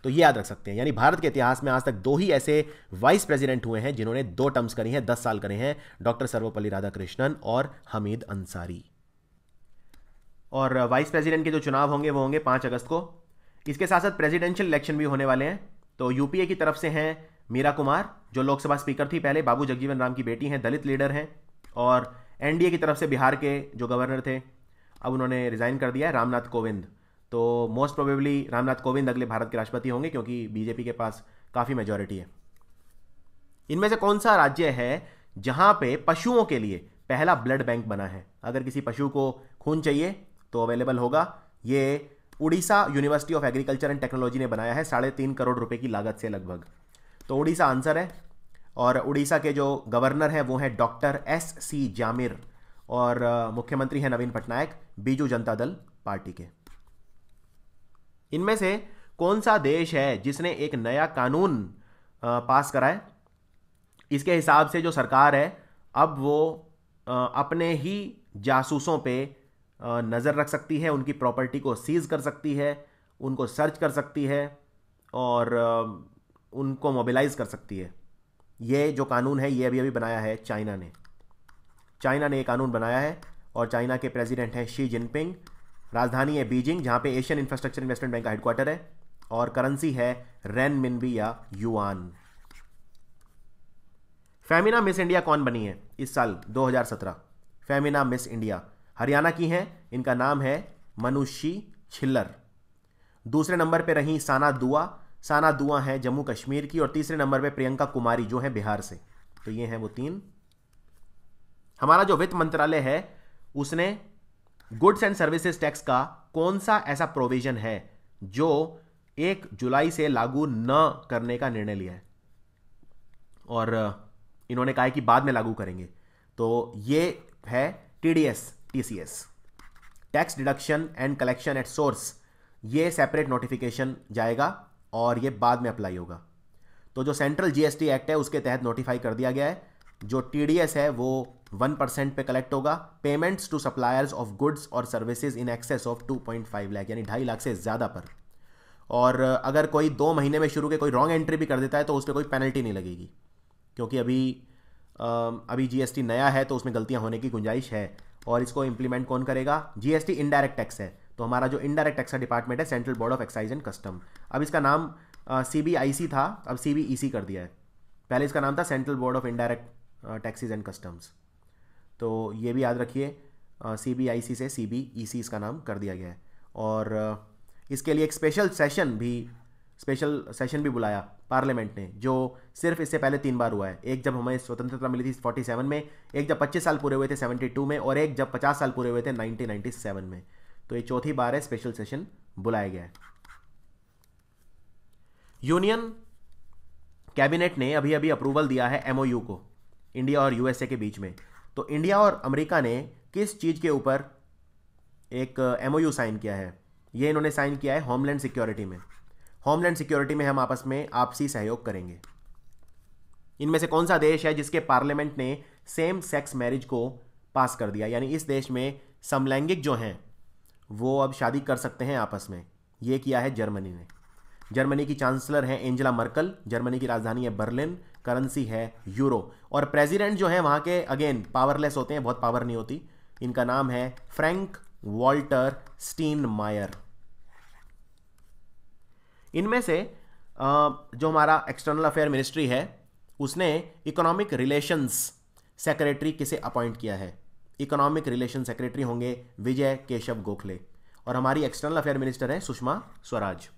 तो ये याद रख सकते हैं यानी भारत के इतिहास में आज तक दो ही ऐसे वाइस प्रेसिडेंट हुए हैं जिन्होंने दो टर्म्स करी हैं दस साल करे हैं डॉक्टर सर्वपल्ली राधाकृष्णन और हमीद अंसारी और वाइस प्रेसिडेंट के जो चुनाव होंगे वो होंगे पांच अगस्त को इसके साथ साथ प्रेसिडेंशियल इलेक्शन भी होने वाले हैं तो यूपीए की तरफ से हैं मीरा कुमार जो लोकसभा स्पीकर थी पहले बाबू जगजीवन राम की बेटी हैं दलित लीडर हैं और एनडीए की तरफ से बिहार के जो गवर्नर थे अब उन्होंने रिज़ाइन कर दिया है रामनाथ कोविंद तो मोस्ट प्रोबेबली रामनाथ कोविंद अगले भारत के राष्ट्रपति होंगे क्योंकि बीजेपी के पास काफ़ी मेजोरिटी है इनमें से कौन सा राज्य है जहां पे पशुओं के लिए पहला ब्लड बैंक बना है अगर किसी पशु को खून चाहिए तो अवेलेबल होगा ये Orissa university of agriculture and technology ने बनाया है साढ़े तीन करोड़ रुपए की लागत से लगभग तो उड़ीसा आंसर है और उड़ीसा के जो गवर्नर हैं वो हैं डॉक्टर एस सी जामिर और मुख्यमंत्री हैं नवीन पटनायक बीजू जनता दल पार्टी के इनमें से कौन सा देश है जिसने एक नया कानून पास कराए इसके हिसाब से जो सरकार है अब वो अपने ही जासूसों पे नज़र रख सकती है उनकी प्रॉपर्टी को सीज कर सकती है उनको सर्च कर सकती है और उनको मोबिलाइज कर सकती है ये जो कानून है ये अभी अभी बनाया है चाइना ने चाइना ने ये कानून बनाया है और चाइना के प्रेसिडेंट हैं शी जिनपिंग राजधानी है बीजिंग जहां पे एशियन इंफ्रास्ट्रक्चर इन्वेस्टमेंट बैंक का हेडक्वार्टर है और करेंसी है रेन मिनबी या युआन फेमिना मिस इंडिया कौन बनी है इस साल 2017 फेमिना मिस इंडिया हरियाणा की हैं इनका नाम है मनुषी छिल्लर दूसरे नंबर पे रही साना दुआ साना दुआ है जम्मू कश्मीर की और तीसरे नंबर पे प्रियंका कुमारी जो है बिहार से तो ये हैं वो तीन हमारा जो वित्त मंत्रालय है उसने गुड्स एंड सर्विसेज टैक्स का कौन सा ऐसा प्रोविजन है जो एक जुलाई से लागू न करने का निर्णय लिया है और इन्होंने कहा है कि बाद में लागू करेंगे तो ये है T D S tax deduction and collection at source ये सेपरेट नोटिफिकेशन जाएगा और ये बाद में अप्लाई होगा तो जो सेंट्रल जीएसटी एक्ट है उसके तहत नोटिफाई कर दिया गया है जो टी है वो वन परसेंट पे कलेक्ट होगा payments to suppliers of goods और services in excess of two point five lakh यानी ढाई लाख से ज़्यादा पर और अगर कोई दो महीने में शुरू के कोई रॉन्ग एंट्री भी कर देता है तो उस पर कोई पेनल्टी नहीं लगेगी क्योंकि अभी अभी जीएसटी नया है तो उसमें गलतियाँ होने की गुंजाइश है और इसको इम्प्लीमेंट कौन करेगा जीएसटी इनडायरेक्ट टैक्स है तो हमारा जो इनडायरेक्ट टैक्स का डिपार्टमेंट है central board of excise and custom अब इसका नाम सी बी आई सी था अब सी बी ई सी कर दिया है पहले इसका नाम था central board of indirect taxes and customs तो ये भी याद रखिए सी बी आई सी से सी बी ई सी इसका नाम कर दिया गया है और uh, इसके लिए एक स्पेशल सेशन भी स्पेशल सेशन भी बुलाया पार्लियामेंट ने जो सिर्फ इससे पहले तीन बार हुआ है एक जब हमें स्वतंत्रता मिली थी 47 में एक जब 25 साल पूरे हुए थे 72 में और एक जब 50 साल पूरे हुए थे 1997 में तो ये चौथी बार है स्पेशल सेशन बुलाया गया है यूनियन कैबिनेट ने अभी अभी अप्रूवल दिया है एमओयू को इंडिया और यूएसए के बीच में तो इंडिया और अमेरिका ने किस चीज़ के ऊपर एक एमओयू uh, साइन किया है ये इन्होंने साइन किया है होमलैंड सिक्योरिटी में होमलैंड सिक्योरिटी में हम आपस में आपसी सहयोग करेंगे इनमें से कौन सा देश है जिसके पार्लियामेंट ने सेम सेक्स मैरिज को पास कर दिया यानी इस देश में समलैंगिक जो हैं वो अब शादी कर सकते हैं आपस में ये किया है जर्मनी ने जर्मनी की चांसलर हैं एंजला मर्कल जर्मनी की राजधानी है बर्लिन करेंसी है यूरो और प्रेसिडेंट जो है वहां के अगेन पावरलेस होते हैं बहुत पावर नहीं होती इनका नाम है फ्रैंक वॉल्टर स्टीन मायर इनमें से जो हमारा एक्सटर्नल अफेयर मिनिस्ट्री है उसने इकोनॉमिक रिलेशंस सेक्रेटरी किसे अपॉइंट किया है इकोनॉमिक रिलेशन सेक्रेटरी होंगे विजय केशव गोखले और हमारी एक्सटर्नल अफेयर मिनिस्टर है सुषमा स्वराज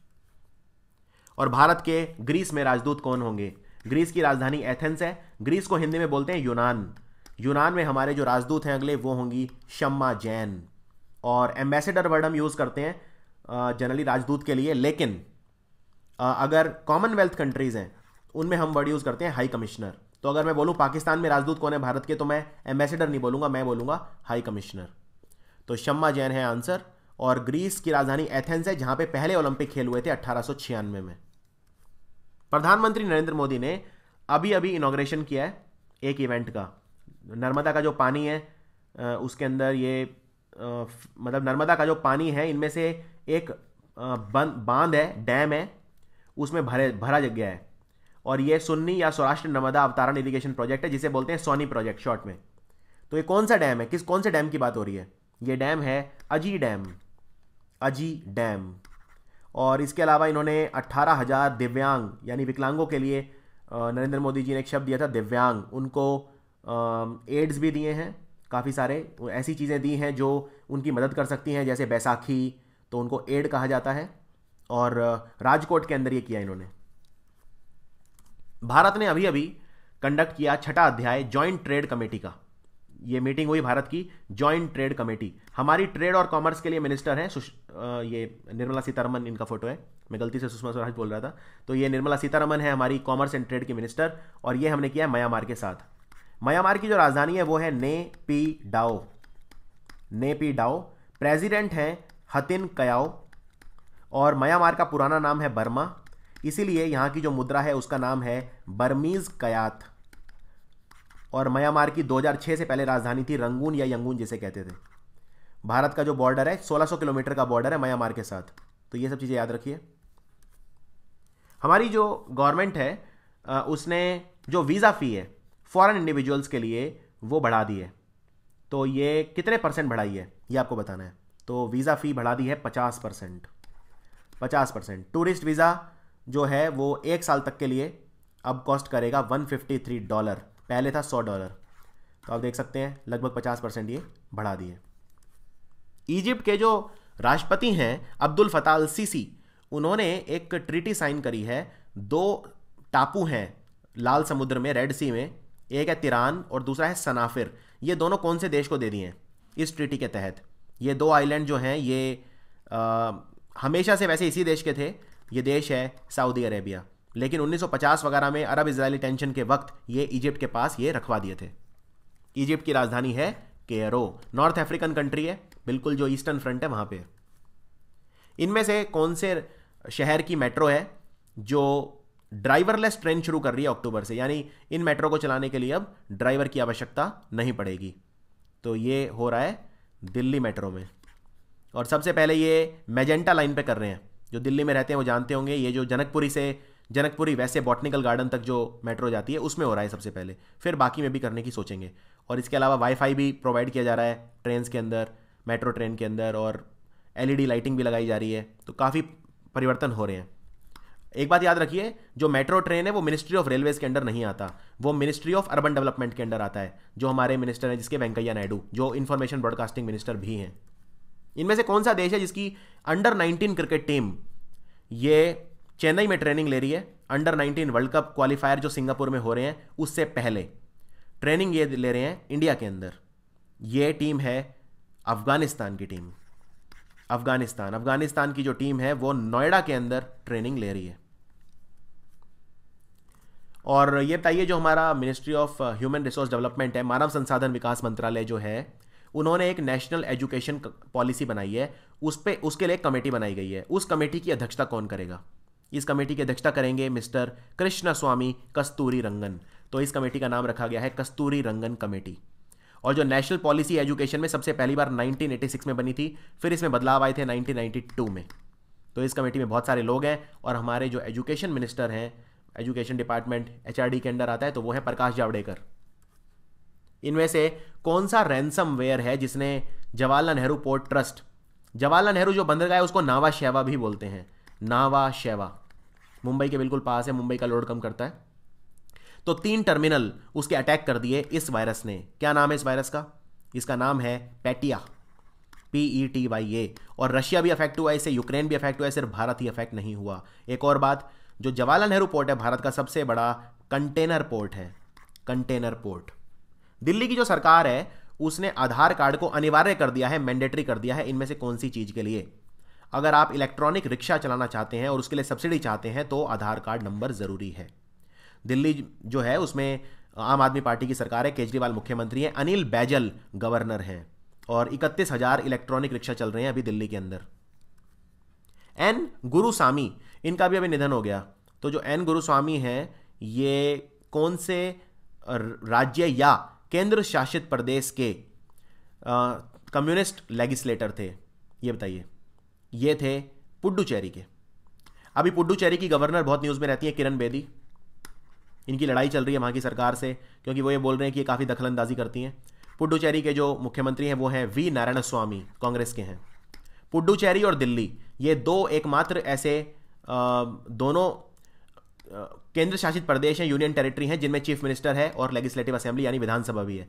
और भारत के ग्रीस में राजदूत कौन होंगे ग्रीस की राजधानी एथेंस है ग्रीस को हिंदी में बोलते हैं यूनान यूनान में हमारे जो राजदूत हैं अगले वो होंगी शम्मा जैन और एम्बेसडर वर्ड हम यूज़ करते हैं जनरली राजदूत के लिए लेकिन अगर कॉमनवेल्थ कंट्रीज़ हैं उनमें हम वर्ड यूज़ करते हैं हाई कमिश्नर तो अगर मैं बोलूँ पाकिस्तान में राजदूत कौन है भारत के तो मैं एम्बेसडर नहीं बोलूँगा मैं बोलूँगा हाई कमिश्नर तो शम्मा जैन है आंसर और ग्रीस की राजधानी एथेंस है जहाँ पे पहले ओलंपिक खेल हुए थे अट्ठारह में प्रधानमंत्री नरेंद्र मोदी ने अभी अभी इनाग्रेशन किया है एक इवेंट का नर्मदा का जो पानी है उसके अंदर ये मतलब नर्मदा का जो पानी है इनमें से एक बांध है डैम है उसमें भरे भरा जग गया है और ये सुन्नी या सौराष्ट्र नर्मदा अवतारण इरीगेशन प्रोजेक्ट है जिसे बोलते हैं सोनी प्रोजेक्ट शॉर्ट में तो ये कौन सा डैम है किस कौन से डैम की बात हो रही है ये डैम है अजी डैम अजी डैम और इसके अलावा इन्होंने अट्ठारह हज़ार दिव्यांग यानी विकलांगों के लिए नरेंद्र मोदी जी ने एक शब्द दिया था दिव्यांग उनको एड्स भी दिए हैं काफ़ी सारे तो ऐसी चीज़ें दी हैं जो उनकी मदद कर सकती हैं जैसे बैसाखी तो उनको एड कहा जाता है और राजकोट के अंदर ये किया इन्होंने भारत ने अभी अभी कंडक्ट किया छठा अध्याय जॉइंट ट्रेड कमेटी का ये मीटिंग हुई भारत की ज्वाइंट ट्रेड कमेटी हमारी ट्रेड और कॉमर्स के लिए मिनिस्टर हैं ये निर्मला सीतारमन इनका फोटो है मैं गलती से सुषमा स्वराज बोल रहा था तो ये निर्मला सीतारमन है हमारी कॉमर्स एंड ट्रेड की मिनिस्टर और ये हमने किया है म्यांमार के साथ म्यांमार की जो राजधानी है वो है ने पी डाओ ने पी डाओ प्रेजिडेंट है हतिन कयाओ और म्यांमार का पुराना नाम है बर्मा इसीलिए यहाँ की जो मुद्रा है उसका नाम है बर्मीज़ कयात और म्यांमार की 2006 से पहले राजधानी थी रंगून या यंगून जिसे कहते थे भारत का जो बॉर्डर है 1600 किलोमीटर का बॉर्डर है म्यांमार के साथ तो ये सब चीज़ें याद रखिए हमारी जो गवर्नमेंट है उसने जो वीज़ा फ़ी है फॉरेन इंडिविजुअल्स के लिए वो बढ़ा दी है तो ये कितने परसेंट बढ़ाई है ये आपको बताना है तो वीज़ा फ़ी बढ़ा दी है पचास परसेंट पचास परसेंट टूरिस्ट वीज़ा जो है वो एक साल तक के लिए अब कॉस्ट करेगा वन फिफ्टी थ्री डॉलर पहले था सौ डॉलर तो आप देख सकते हैं लगभग पचास परसेंट ये बढ़ा दिए इजिप्ट के जो राष्ट्रपति हैं अब्दुल फताल सीसी उन्होंने एक ट्रीटी साइन करी है दो टापू हैं लाल समुद्र में रेड सी में एक है तिरान और दूसरा है सनाफिर ये दोनों कौन से देश को दे दिए इस ट्रीटी के तहत ये दो आइलैंड जो हैं ये आ, हमेशा से वैसे इसी देश के थे ये देश है सऊदी अरेबिया लेकिन 1950 वगैरह में अरब इसराइली टेंशन के वक्त ये इजिप्ट के पास ये रखवा दिए थे इजिप्ट की राजधानी है केयरो नॉर्थ अफ्रीकन कंट्री है बिल्कुल जो ईस्टर्न फ्रंट है वहाँ पे इनमें से कौन से शहर की मेट्रो है जो ड्राइवरलेस ट्रेन शुरू कर रही है अक्टूबर से यानी इन मेट्रो को चलाने के लिए अब ड्राइवर की आवश्यकता नहीं पड़ेगी तो ये हो रहा है दिल्ली मेट्रो में और सबसे पहले ये मैजेंटा लाइन पे कर रहे हैं जो दिल्ली में रहते हैं वो जानते होंगे ये जो जनकपुरी से जनकपुरी वैसे बॉटनिकल गार्डन तक जो मेट्रो जाती है उसमें हो रहा है सबसे पहले फिर बाकी में भी करने की सोचेंगे और इसके अलावा वाईफाई भी प्रोवाइड किया जा रहा है ट्रेन के अंदर मेट्रो ट्रेन के अंदर और एल लाइटिंग भी लगाई जा रही है तो काफ़ी परिवर्तन हो रहे हैं एक बात याद रखिए जो मेट्रो ट्रेन है वो मिनिस्ट्री ऑफ रेलवेज के अंडर नहीं आता वो मिनिस्ट्री ऑफ अर्बन डेवलपमेंट के अंडर आता है जो हमारे मिनिस्टर हैं जिसके वेंकैया नायडू जो इन्फॉर्मेशन ब्रॉडकास्टिंग मिनिस्टर भी हैं इनमें से कौन सा देश है जिसकी अंडर 19 क्रिकेट टीम ये चेन्नई में ट्रेनिंग ले रही है अंडर 19 वर्ल्ड कप क्वालिफायर जो सिंगापुर में हो रहे हैं उससे पहले ट्रेनिंग ये ले रहे हैं इंडिया के अंदर ये टीम है अफगानिस्तान की टीम अफगानिस्तान अफगानिस्तान की जो टीम है वो नोएडा के अंदर ट्रेनिंग ले रही है और ये बताइए जो हमारा ministry of human resource development है मानव संसाधन विकास मंत्रालय जो है उन्होंने एक नेशनल एजुकेशन पॉलिसी बनाई है उस पर उसके लिए कमेटी बनाई गई है उस कमेटी की अध्यक्षता कौन करेगा इस कमेटी की अध्यक्षता करेंगे मिस्टर कृष्णा स्वामी कस्तूरी रंगन तो इस कमेटी का नाम रखा गया है कस्तूरी रंगन कमेटी और जो नेशनल पॉलिसी एजुकेशन में सबसे पहली बार 1986 में बनी थी फिर इसमें बदलाव आए थे 1992 में तो इस कमेटी में बहुत सारे लोग हैं और हमारे जो एजुकेशन मिनिस्टर हैं एजुकेशन डिपार्टमेंट एच के अंडर आता है तो वो है प्रकाश जावड़ेकर इनमें से कौन सा रैनसम वेयर है जिसने जवाहरलाल नेहरू पोर्ट ट्रस्ट जवाहरलाल नेहरू जो बंदरगाह है उसको नावा शेवा भी बोलते हैं नावा शेवा मुंबई के बिल्कुल पास है मुंबई का लोड कम करता है तो तीन टर्मिनल उसके अटैक कर दिए इस वायरस ने क्या नाम है इस वायरस का इसका नाम है Petya P E T Y A और रशिया भी अफेक्ट हुआ इसे यूक्रेन भी अफेक्ट हुआ सिर्फ भारत ही अफेक्ट नहीं हुआ एक और बात जो जवाहरलाल नेहरू पोर्ट है भारत का सबसे बड़ा कंटेनर पोर्ट है कंटेनर पोर्ट दिल्ली की जो सरकार है उसने आधार कार्ड को अनिवार्य कर दिया है मैंडेटरी कर दिया है इनमें से कौन सी चीज के लिए अगर आप इलेक्ट्रॉनिक रिक्शा चलाना चाहते हैं और उसके लिए सब्सिडी चाहते हैं तो आधार कार्ड नंबर ज़रूरी है दिल्ली जो है उसमें आम आदमी पार्टी की सरकार है केजरीवाल मुख्यमंत्री हैं अनिल बैजल गवर्नर हैं और इकतीस हज़ार इलेक्ट्रॉनिक रिक्शा चल रहे हैं अभी दिल्ली के अंदर एन गुरुस्वामी इनका भी अभी निधन हो गया तो जो एन गुरुस्वामी हैं ये कौन से राज्य या केंद्र शासित प्रदेश के कम्युनिस्ट लेजिस्लेटर थे ये बताइए ये थे पुडुचेरी के अभी पुडुचेरी की गवर्नर बहुत न्यूज़ में रहती है किरण बेदी इनकी लड़ाई चल रही है वहाँ की सरकार से क्योंकि वो ये बोल रहे हैं कि ये काफ़ी दखलंदाजी करती हैं पुडुचेरी के जो मुख्यमंत्री हैं वो हैं वी नारायण स्वामी कांग्रेस के हैं पुडुचेरी और दिल्ली ये दो एकमात्र ऐसे आ, दोनों केंद्र शासित प्रदेश हैं यूनियन टेरिटरी हैं जिनमें चीफ मिनिस्टर है और लेजिस्लेटिव असेंबली यानी विधानसभा भी है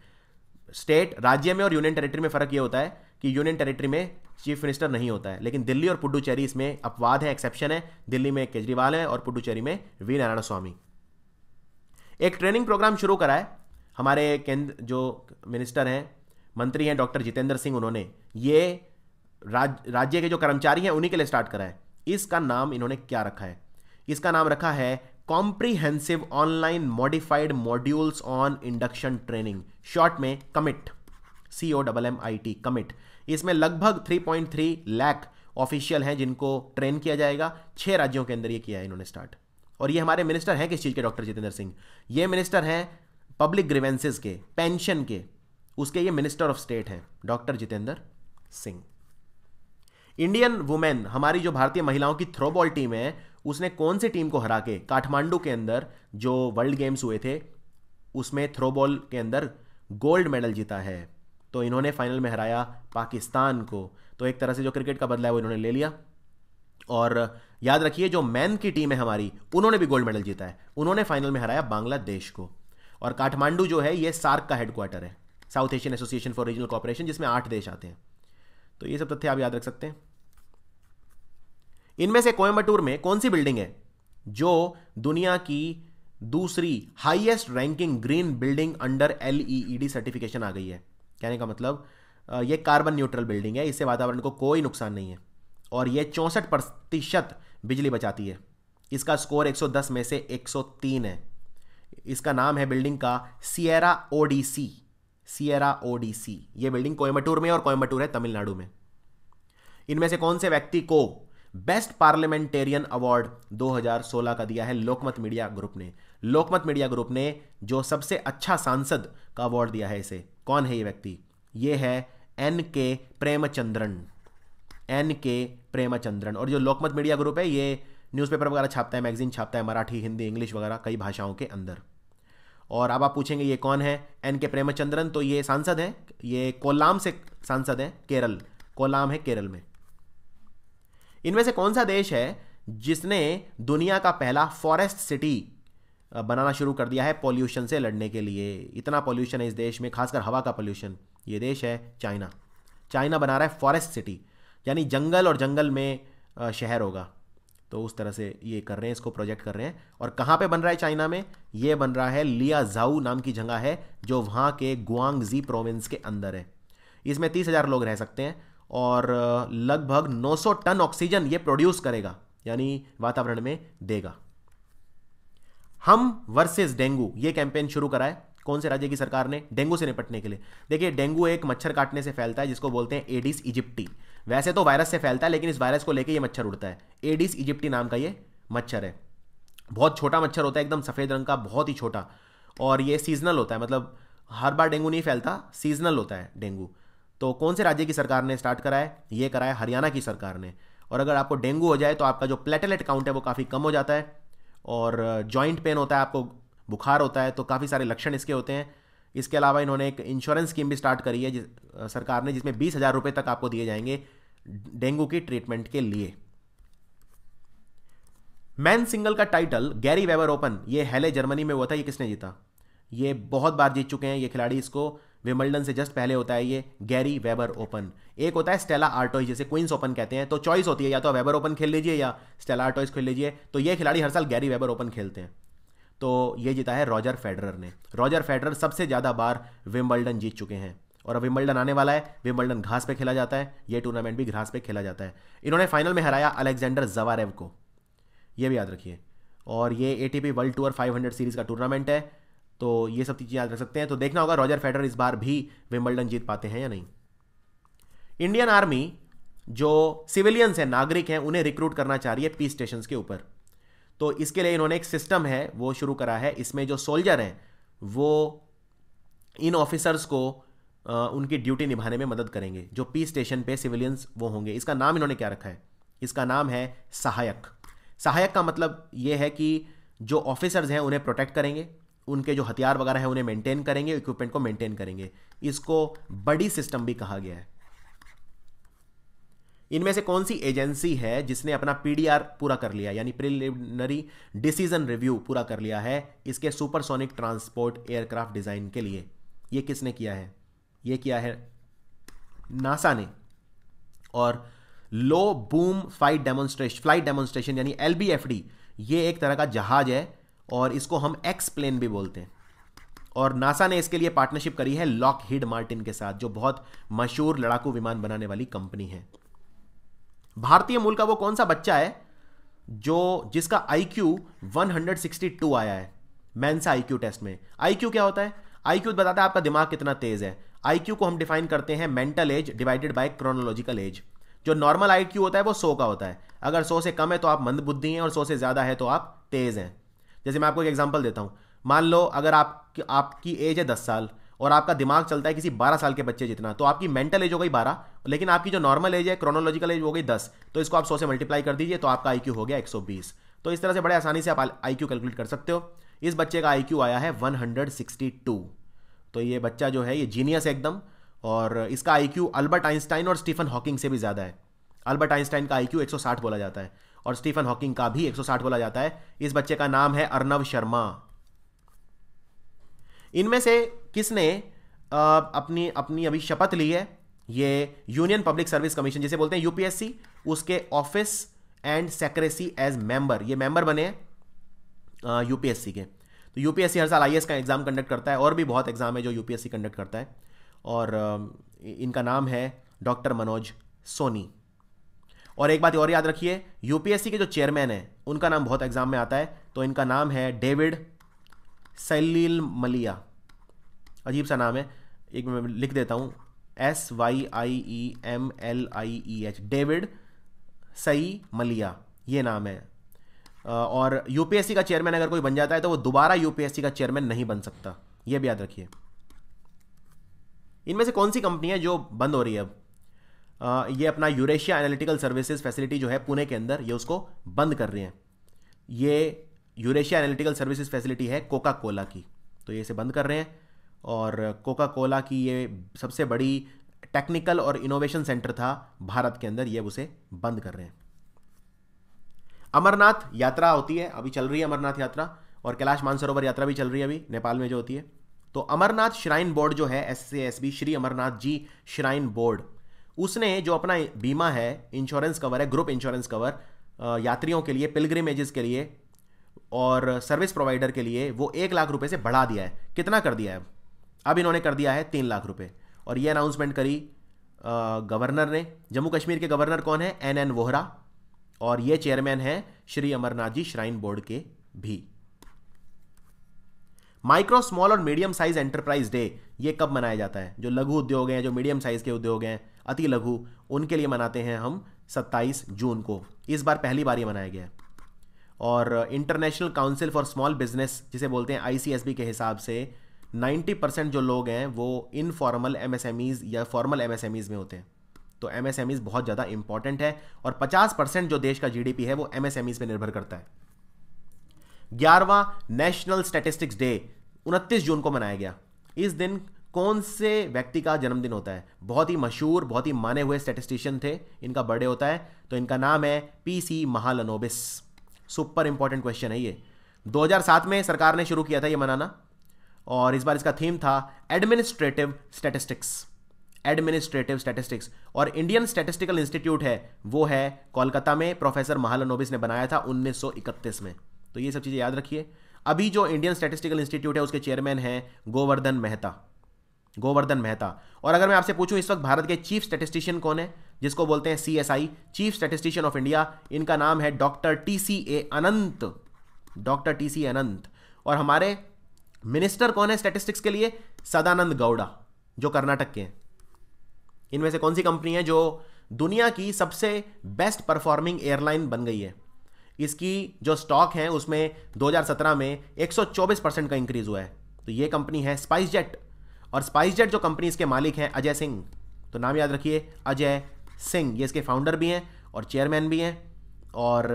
स्टेट राज्य में और यूनियन टेरिटरी में फ़र्क ये होता है कि यूनियन टेरिटरी में चीफ मिनिस्टर नहीं होता है लेकिन दिल्ली और पुडुचेरी इसमें अपवाद है एक्सेप्शन है दिल्ली में केजरीवाल है और पुडुचेरी में वी नारायण स्वामी एक ट्रेनिंग प्रोग्राम शुरू करा है हमारे केंद्र जो मिनिस्टर हैं मंत्री हैं डॉक्टर जितेंद्र सिंह उन्होंने ये राज राज्य के जो कर्मचारी हैं उन्हीं के लिए स्टार्ट करा है इसका नाम इन्होंने क्या रखा है इसका नाम रखा है comprehensive online modified modules on induction training short में COMMIT C O double M I T COMMIT इसमें लगभग 3.3 लाख ऑफिशियल हैं जिनको ट्रेन किया जाएगा छह राज्यों के अंदर ये किया है इन्होंने स्टार्ट और ये हमारे मिनिस्टर हैं किस चीज़ के डॉक्टर जितेंद्र सिंह ये मिनिस्टर हैं पब्लिक ग्रीवेंसेज के पेंशन के उसके ये मिनिस्टर ऑफ स्टेट हैं doctor Jitendra Singh Indian women हमारी जो भारतीय महिलाओं की थ्रोबॉल टीम है उसने कौन सी टीम को हरा के काठमांडू के अंदर जो वर्ल्ड गेम्स हुए थे उसमें थ्रोबॉल के अंदर गोल्ड मेडल जीता है तो इन्होंने फाइनल में हराया पाकिस्तान को तो एक तरह से जो क्रिकेट का बदला है वो इन्होंने ले लिया और याद रखिए जो मैन की टीम है हमारी उन्होंने भी गोल्ड मेडल जीता है उन्होंने फाइनल में हराया बांग्लादेश को और काठमांडू जो है ये सार्क का हेडक्वार्टर है South Asian association for regional cooperation जिसमें आठ देश आते हैं तो ये सब तथ्य आप याद रख सकते हैं इनमें से कोयम्बटूर में कौन सी बिल्डिंग है जो दुनिया की दूसरी highest ranking green building under LEED certification आ गई है कहने का मतलब ये कार्बन न्यूट्रल बिल्डिंग है इससे वातावरण को कोई नुकसान नहीं है और ये चौंसठ प्रतिशत बिजली बचाती है इसका स्कोर 110 में से 103 है इसका नाम है बिल्डिंग का सियरा ओडीसी सियरा ओडीसी ये बिल्डिंग कोयम्बटूर में और कोयम्बटूर है तमिलनाडु में इनमें से कौन से व्यक्ति को बेस्ट पार्लियामेंटेरियन अवार्ड 2016 का दिया है लोकमत मीडिया ग्रुप ने लोकमत मीडिया ग्रुप ने जो सबसे अच्छा सांसद का अवार्ड दिया है इसे कौन है ये व्यक्ति ये है एन के प्रेमचंद्रन एन के प्रेमचंद्रन और जो लोकमत मीडिया ग्रुप है ये न्यूज़पेपर वगैरह छापता है मैगजीन छापता है मराठी हिंदी इंग्लिश वगैरह कई भाषाओं के अंदर और अब आप पूछेंगे ये कौन है एन के प्रेमचंद्रन तो ये सांसद हैं ये कोलाम से सांसद हैं केरल कोलाम है केरल में इनमें से कौन सा देश है जिसने दुनिया का पहला फॉरेस्ट सिटी बनाना शुरू कर दिया है पॉल्यूशन से लड़ने के लिए इतना पॉल्यूशन है इस देश में खासकर हवा का पॉल्यूशन ये देश है चाइना चाइना बना रहा है फॉरेस्ट सिटी यानी जंगल और जंगल में शहर होगा तो उस तरह से ये कर रहे हैं इसको प्रोजेक्ट कर रहे हैं और कहाँ पे बन रहा है चाइना में ये बन रहा है लिया जाऊ नाम की जगह है जो वहाँ के गुआंगजी प्रोविंस के अंदर है इसमें तीस हज़ार लोग रह सकते हैं और लगभग 900 टन ऑक्सीजन ये प्रोड्यूस करेगा यानी वातावरण में देगा हम वर्सेस डेंगू ये कैंपेन शुरू करा है कौन से राज्य की सरकार ने डेंगू से निपटने के लिए देखिए डेंगू एक मच्छर काटने से फैलता है जिसको बोलते हैं एडिस इजिप्टी वैसे तो वायरस से फैलता है लेकिन इस वायरस को लेकर यह मच्छर उड़ता है एडिस इजिप्टी नाम का ये मच्छर है बहुत छोटा मच्छर होता है एकदम सफ़ेद रंग का बहुत ही छोटा और ये सीजनल होता है मतलब हर बार डेंगू नहीं फैलता सीजनल होता है डेंगू तो कौन से राज्य की सरकार ने स्टार्ट करा है ये करा है हरियाणा की सरकार ने और अगर आपको डेंगू हो जाए तो आपका जो प्लेटलेट काउंट है वो काफ़ी कम हो जाता है और जॉइंट पेन होता है आपको बुखार होता है तो काफ़ी सारे लक्षण इसके होते हैं इसके अलावा इन्होंने एक इंश्योरेंस स्कीम भी स्टार्ट करी है सरकार ने जिसमें बीस हज़ार रुपये तक आपको दिए जाएंगे डेंगू की ट्रीटमेंट के लिए मैन सिंगल का टाइटल गैरी वेबर ओपन ये हेले जर्मनी में हुआ था ये किसने जीता ये बहुत बार जीत चुके हैं ये खिलाड़ी इसको विमल्डन से जस्ट पहले होता है ये गैरी वेबर ओपन एक होता है स्टेला आर्टोइज जैसे क्वींस ओपन कहते हैं तो चॉइस होती है या तो वेबर ओपन खेल लीजिए या स्टेला आर्टोइ खेल लीजिए तो ये खिलाड़ी हर साल गैरी वेबर ओपन खेलते हैं तो ये जीता है रॉजर फेडरर ने रॉजर फेडरर सबसे ज़्यादा बार विम्बल्डन जीत चुके हैं और अब विम्बल्डन आने वाला है विम्बल्डन घास पे खेला जाता है ये टूर्नामेंट भी घास पे खेला जाता है इन्होंने फाइनल में हराया अलेक्जेंडर जवारेव को ये भी याद रखिए और ये ए वर्ल्ड टूर 500 सीरीज़ का टूर्नामेंट है तो ये सब चीज़ें याद रख सकते हैं तो देखना होगा रॉजर फेडर इस बार भी विम्बल्डन जीत पाते हैं या नहीं इंडियन आर्मी जो सिविलियंस हैं नागरिक हैं उन्हें रिक्रूट करना चाह रही है पीस स्टेशन के ऊपर तो इसके लिए इन्होंने एक सिस्टम है वो शुरू करा है इसमें जो सोल्जर हैं वो इन ऑफिसर्स को आ, उनकी ड्यूटी निभाने में मदद करेंगे जो पी स्टेशन पे सिविलियंस वो होंगे इसका नाम इन्होंने क्या रखा है इसका नाम है सहायक सहायक का मतलब ये है कि जो ऑफिसर्स हैं उन्हें प्रोटेक्ट करेंगे उनके जो हथियार वगैरह हैं उन्हें मेंटेन करेंगे इक्विपमेंट को मेंटेन करेंगे इसको बड़ी सिस्टम भी कहा गया है इनमें से कौन सी एजेंसी है जिसने अपना पीडीआर पूरा कर लिया यानी प्रिलिमिनरी डिसीजन रिव्यू पूरा कर लिया है इसके सुपरसोनिक ट्रांसपोर्ट एयरक्राफ्ट डिज़ाइन के लिए यह किसने किया है यह किया है नासा ने और low boom flight demonstration flight demonstration यानी एल ये एक तरह का जहाज है और इसको हम एक्स प्लेन भी बोलते हैं और नासा ने इसके लिए पार्टनरशिप करी है लॉक हिड मार्टिन के साथ जो बहुत मशहूर लड़ाकू विमान बनाने वाली कंपनी है भारतीय मूल का वो कौन सा बच्चा है जो जिसका आई क्यू आया है आई क्यू टेस्ट में आई क्यू क्या होता है आई क्यू बताता है आपका दिमाग कितना तेज है आई क्यू को हम डिफाइन करते हैं mental age divided by chronological age जो नॉर्मल आई क्यू होता है वो सौ का होता है अगर सौ से कम है तो आप मंदबुद्धि हैं और सौ से ज़्यादा है तो आप तेज़ हैं जैसे मैं आपको एक एग्जाम्पल देता हूँ मान लो अगर आप आपकी एज है दस साल और आपका दिमाग चलता है किसी बारह साल के बच्चे जितना तो आपकी मेंटल एज हो गई बारह लेकिन आपकी जो नॉर्मल एज है क्रोनोलॉजिकल एज हो गई दस तो इसको आप 100 से मल्टीप्लाई कर दीजिए तो आपका आई हो गया एक तो इस तरह से बड़े आसानी से आप आई कैलकुलेट कर सकते हो इस बच्चे का आई आया है 162 तो ये बच्चा जो है ये जीनियस है एकदम और इसका आई अल्बर्ट आइंस्टाइन और स्टीफन हॉकिंग से भी ज़्यादा है अल्बर्ट आइंस्टाइन का आई क्यू बोला जाता है और स्टीफन हॉकिंग का भी 160 बोला जाता है इस बच्चे का नाम है अर्नव शर्मा इनमें से किसने अपनी अपनी अभी शपथ ली है ये यूनियन पब्लिक सर्विस कमीशन जिसे बोलते हैं यूपीएससी उसके office and secrecy as member ये मेंबर बने यूपीएससी के तो यूपीएससी हर साल आई का एग्ज़ाम कंडक्ट करता है और भी बहुत एग्ज़ाम है जो यूपीएससी कंडक्ट करता है और इनका नाम है डॉक्टर मनोज सोनी और एक बात और याद रखिए यूपीएससी के जो चेयरमैन हैं उनका नाम बहुत एग्जाम में आता है तो इनका नाम है डेविड सलील मलिया अजीब सा नाम है एक मैं लिख देता हूँ S Y I E M L I E H David Syiemlieh ये नाम है और यूपीएससी का चेयरमैन अगर कोई बन जाता है तो वो दोबारा यूपीएससी का चेयरमैन नहीं बन सकता ये भी याद रखिए इनमें से कौन सी कंपनी है जो बंद हो रही है अब ये अपना यूरेशिया एनालिटिकल सर्विसेज फैसिलिटी जो है पुणे के अंदर ये उसको बंद कर रहे हैं ये यूरेशिया एनालिटिकल सर्विसेज फैसिलिटी है कोका कोला की तो ये इसे बंद कर रहे हैं और कोका कोला की ये सबसे बड़ी टेक्निकल और इनोवेशन सेंटर था भारत के अंदर ये उसे बंद कर रहे हैं अमरनाथ यात्रा होती है अभी चल रही है अमरनाथ यात्रा और कैलाश मानसरोवर यात्रा भी चल रही है अभी नेपाल में जो होती है तो अमरनाथ श्राइन बोर्ड जो है S S B Shri Amarnath ji shrine board उसने जो अपना बीमा है इंश्योरेंस कवर है ग्रुप इंश्योरेंस कवर यात्रियों के लिए पिलग्रिमेजेस के लिए और सर्विस प्रोवाइडर के लिए वो एक लाख रुपए से बढ़ा दिया है कितना कर दिया है अब इन्होंने कर दिया है तीन लाख रुपए और ये अनाउंसमेंट करी गवर्नर ने जम्मू कश्मीर के गवर्नर कौन है एन एन वोहरा और ये चेयरमैन हैं श्री अमरनाथ जी श्राइन बोर्ड के भी माइक्रो स्मॉल और मीडियम साइज एंटरप्राइज डे ये कब मनाया जाता है जो लघु उद्योग हैं जो मीडियम साइज के उद्योग हैं अति लघु उनके लिए मनाते हैं हम 27 जून को इस बार पहली बार ये मनाया गया और international council for small business जिसे बोलते हैं आईसीएसबी के हिसाब से 90 परसेंट जो लोग हैं वो इनफॉर्मल एमएसएमईज या फॉर्मल एमएसएमईज में होते हैं तो एमएसएमईज बहुत ज़्यादा इंपॉर्टेंट है और 50 परसेंट जो देश का जी है वो एम पे निर्भर करता है ग्यारहवा नेशनल स्टेटिस्टिक्स डे उनतीस जून को मनाया गया इस दिन कौन से व्यक्ति का जन्मदिन होता है बहुत ही मशहूर बहुत ही माने हुए स्टेटिस्टिशियन थे इनका बर्थडे होता है तो इनका नाम है P C Mahalanobis super important question है ये 2007 में सरकार ने शुरू किया था ये मनाना और इस बार इसका थीम था एडमिनिस्ट्रेटिव स्टेटिस्टिक्स एडमिनिस्ट्रेटिव स्टैटिस्टिक्स और इंडियन स्टैटिस्टिकल इंस्टीट्यूट है वो है कोलकाता में प्रोफेसर महालनोबिस ने बनाया था 1931 में तो ये सब चीज़ें याद रखिए अभी जो इंडियन स्टैटिस्टिकल इंस्टीट्यूट है उसके चेयरमैन हैं गोवर्धन मेहता गोवर्धन मेहता और अगर मैं आपसे पूछूं इस वक्त भारत के चीफ स्टेटिस्टिशियन कौन है जिसको बोलते हैं CSI chief statistician of India इनका नाम है doctor T C A Anant doctor T C Anant और हमारे मिनिस्टर कौन है स्टेटिस्टिक्स के लिए सदानंद गौड़ा जो कर्नाटक के हैं इनमें से कौन सी कंपनी है जो दुनिया की सबसे बेस्ट परफॉर्मिंग एयरलाइन बन गई है इसकी जो स्टॉक है उसमें 2017 में 124 परसेंट का इंक्रीज हुआ है तो ये कंपनी है स्पाइस जेट और स्पाइस जेट जो कंपनी इसके मालिक हैं अजय सिंह तो नाम याद रखिए अजय सिंह ये इसके फाउंडर भी हैं और चेयरमैन भी हैं और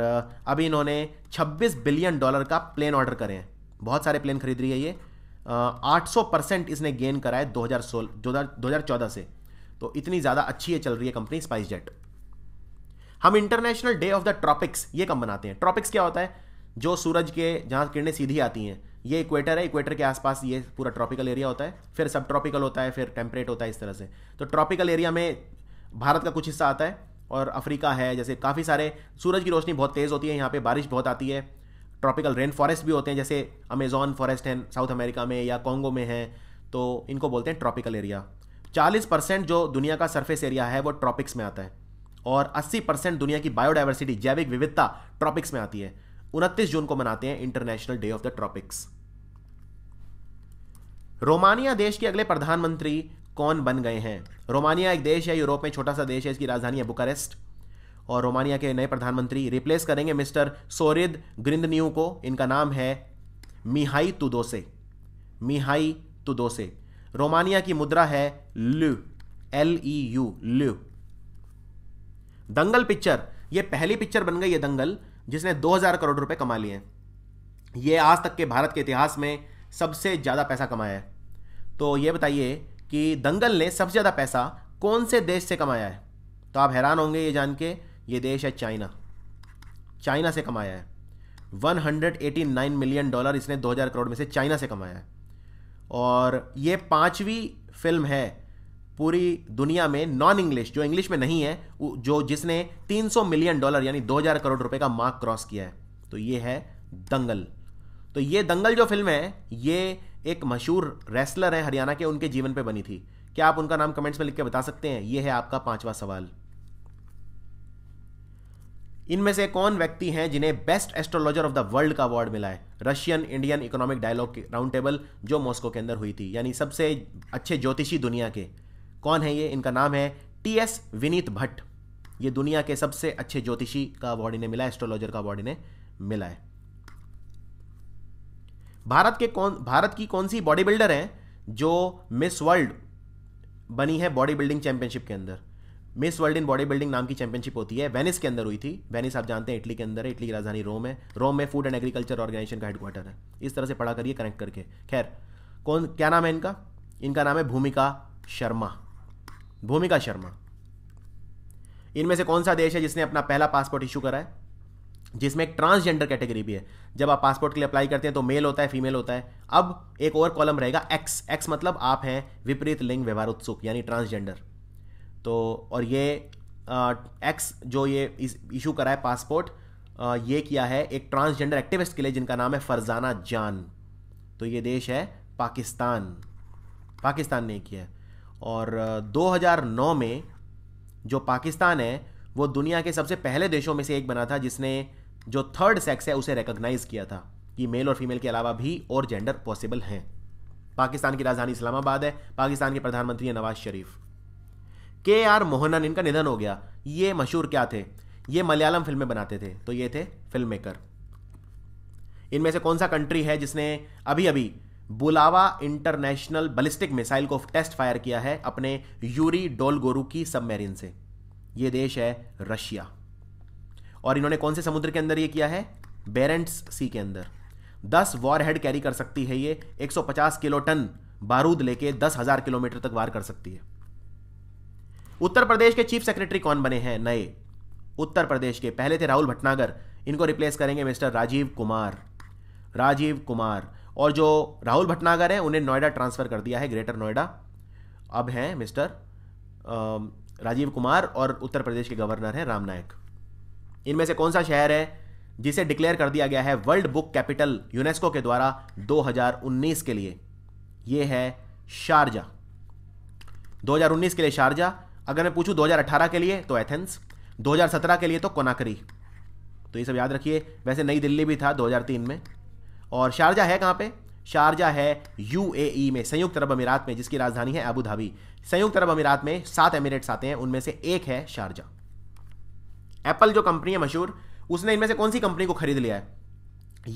अभी इन्होंने 26 बिलियन डॉलर का प्लेन ऑर्डर करे हैं बहुत सारे प्लेन खरीद रही है ये आठ सौ परसेंट इसने गेन कराए दो हज़ार सोलह दो हज़ार चौदह से तो इतनी ज़्यादा अच्छी है चल रही है कंपनी स्पाइस जेट हम international day of the tropics ये कम बनाते हैं ट्रॉपिक्स क्या होता है जो सूरज के जहाँ किरणें सीधी आती हैं ये इक्वेटर है इक्वेटर के आसपास ये पूरा ट्रॉपिकल एरिया होता है फिर सब ट्रॉपिकल होता है फिर टेम्परेट होता है इस तरह से तो ट्रॉपिकल एरिया में भारत का कुछ हिस्सा आता है और अफ्रीका है जैसे काफ़ी सारे सूरज की रोशनी बहुत तेज़ होती है यहाँ पर बारिश बहुत आती है ट्रॉपिकल रेन फॉरेस्ट भी होते हैं जैसे अमेजॉन फॉरेस्ट हैं साउथ अमेरिका में या कॉन्गो में है तो इनको बोलते हैं ट्रॉपिकल एरिया 40 परसेंट जो दुनिया का सरफेस एरिया है वो ट्रॉपिक्स में आता है और 80 परसेंट दुनिया की बायोडाइवर्सिटी जैविक विविधता ट्रॉपिक्स में आती है उनतीस जून को मनाते हैं international day of the tropics Romania देश के अगले प्रधानमंत्री कौन बन गए हैं रोमानिया एक देश है यूरोप में छोटा सा देश है इसकी राजधानी है बुकारेस्ट और रोमानिया के नए प्रधानमंत्री रिप्लेस करेंगे मिस्टर सोरिद ग्रिंदन्यू को इनका नाम है Mihai Tudose Mihai Tudose Romania की मुद्रा है leu L E U leu Dangal picture ये पहली पिक्चर बन गई है दंगल जिसने 2000 करोड़ रुपए कमा लिए हैं ये आज तक के भारत के इतिहास में सबसे ज़्यादा पैसा कमाया है तो ये बताइए कि दंगल ने सबसे ज़्यादा पैसा कौन से देश से कमाया है तो आप हैरान होंगे ये जान के ये देश है चाइना चाइना से कमाया है 189 मिलियन डॉलर इसने 2000 करोड़ में से चाइना से कमाया है और ये पांचवी फिल्म है पूरी दुनिया में नॉन इंग्लिश जो इंग्लिश में नहीं है जो जिसने 300 मिलियन डॉलर यानी 2000 करोड़ रुपए का मार्क क्रॉस किया है तो ये है दंगल तो ये दंगल जो फिल्म है ये एक मशहूर रेसलर है हरियाणा के उनके जीवन पे बनी थी क्या आप उनका नाम कमेंट्स में लिख के बता सकते हैं ये है आपका पांचवा सवाल इनमें से कौन व्यक्ति हैं जिन्हें best astrologer of the world का अवार्ड मिला है Russian Indian economic dialogue round table जो मॉस्को के अंदर हुई थी यानी सबसे अच्छे ज्योतिषी दुनिया के कौन है ये इनका नाम है टी एस विनीत भट्ट ये दुनिया के सबसे अच्छे ज्योतिषी का अवार्ड इन्हें मिला एस्ट्रोलॉजर का अवार्ड इन्हें मिला है भारत के कौन भारत की कौन सी बॉडी बिल्डर हैं जो मिस वर्ल्ड बनी है बॉडी बिल्डिंग चैंपियनशिप के अंदर Miss World in body building नाम की चैंपियनशिप होती है वेनिस के अंदर हुई थी वेनिस आप जानते हैं इटली के अंदर है इटली की राजधानी रोम है रोम में फूड एंड एग्रीकल्चर ऑर्गेनाइजेशन का हेडक्वार्टर है इस तरह से पढ़ा करिए कनेक्ट करके खैर कौन क्या नाम है इनका इनका नाम है भूमिका शर्मा भूमिका शर्मा इनमें से कौन सा देश है जिसने अपना पहला पासपोर्ट इशू करा है जिसमें एक ट्रांसजेंडर कैटेगरी भी है जब आप पासपोर्ट के लिए अप्लाई करते हैं तो मेल होता है फीमेल होता है अब एक और कॉलम रहेगा एक्स एक्स मतलब आप हैं विपरीत लिंग व्यवहार उत्सुक यानी ट्रांसजेंडर तो और ये आ, एक्स जो ये इशू करा है पासपोर्ट आ, ये किया है एक ट्रांसजेंडर एक्टिविस्ट के लिए जिनका नाम है फरजाना जान तो ये देश है पाकिस्तान पाकिस्तान ने किया है और 2009 में जो पाकिस्तान है वो दुनिया के सबसे पहले देशों में से एक बना था जिसने जो थर्ड सेक्स है उसे रिकॉग्नाइज़ किया था कि मेल और फीमेल के अलावा भी और जेंडर पॉसिबल हैं पाकिस्तान की राजधानी इस्लामाबाद है पाकिस्तान के प्रधानमंत्री हैं नवाज शरीफ के आर मोहनन इनका निधन हो गया ये मशहूर क्या थे ये मलयालम फिल्में बनाते थे तो ये थे फिल्म मेकर इनमें से कौन सा कंट्री है जिसने अभी अभी बुलावा इंटरनेशनल बलिस्टिक मिसाइल को टेस्ट फायर किया है अपने यूरी डोलगोरू की सबमरीन से यह देश है रशिया और इन्होंने कौन से समुद्र के अंदर यह किया है बेरेंट्स सी के अंदर दस वॉर हेड कैरी कर सकती है ये 150 किलो टन बारूद लेके दस हजार किलोमीटर तक वार कर सकती है उत्तर प्रदेश के चीफ सेक्रेटरी कौन बने हैं नए उत्तर प्रदेश के पहले थे राहुल भटनागर इनको रिप्लेस करेंगे मिस्टर राजीव कुमार राजीव कुमार और जो राहुल भटनागर हैं उन्हें नोएडा ट्रांसफ़र कर दिया है ग्रेटर नोएडा अब हैं मिस्टर राजीव कुमार और उत्तर प्रदेश के गवर्नर हैं राम नायक इनमें से कौन सा शहर है जिसे डिक्लेयर कर दिया गया है वर्ल्ड बुक कैपिटल यूनेस्को के द्वारा 2019 के लिए ये है शारजा 2019 के लिए शारजा अगर मैं पूछूं 2018 के लिए तो एथेंस 2017 के लिए तो कोनाकरी तो ये सब याद रखिए वैसे नई दिल्ली भी था 2003 में और शारजा है कहाँ पे शारजा है ई e में संयुक्त अरब अमीरात में जिसकी राजधानी है अबू धाबी संयुक्त अरब अमीरात में सात एमिरेट्स आते हैं उनमें से एक है शारजा एप्पल जो कंपनी है मशहूर उसने इनमें से कौन सी कंपनी को खरीद लिया है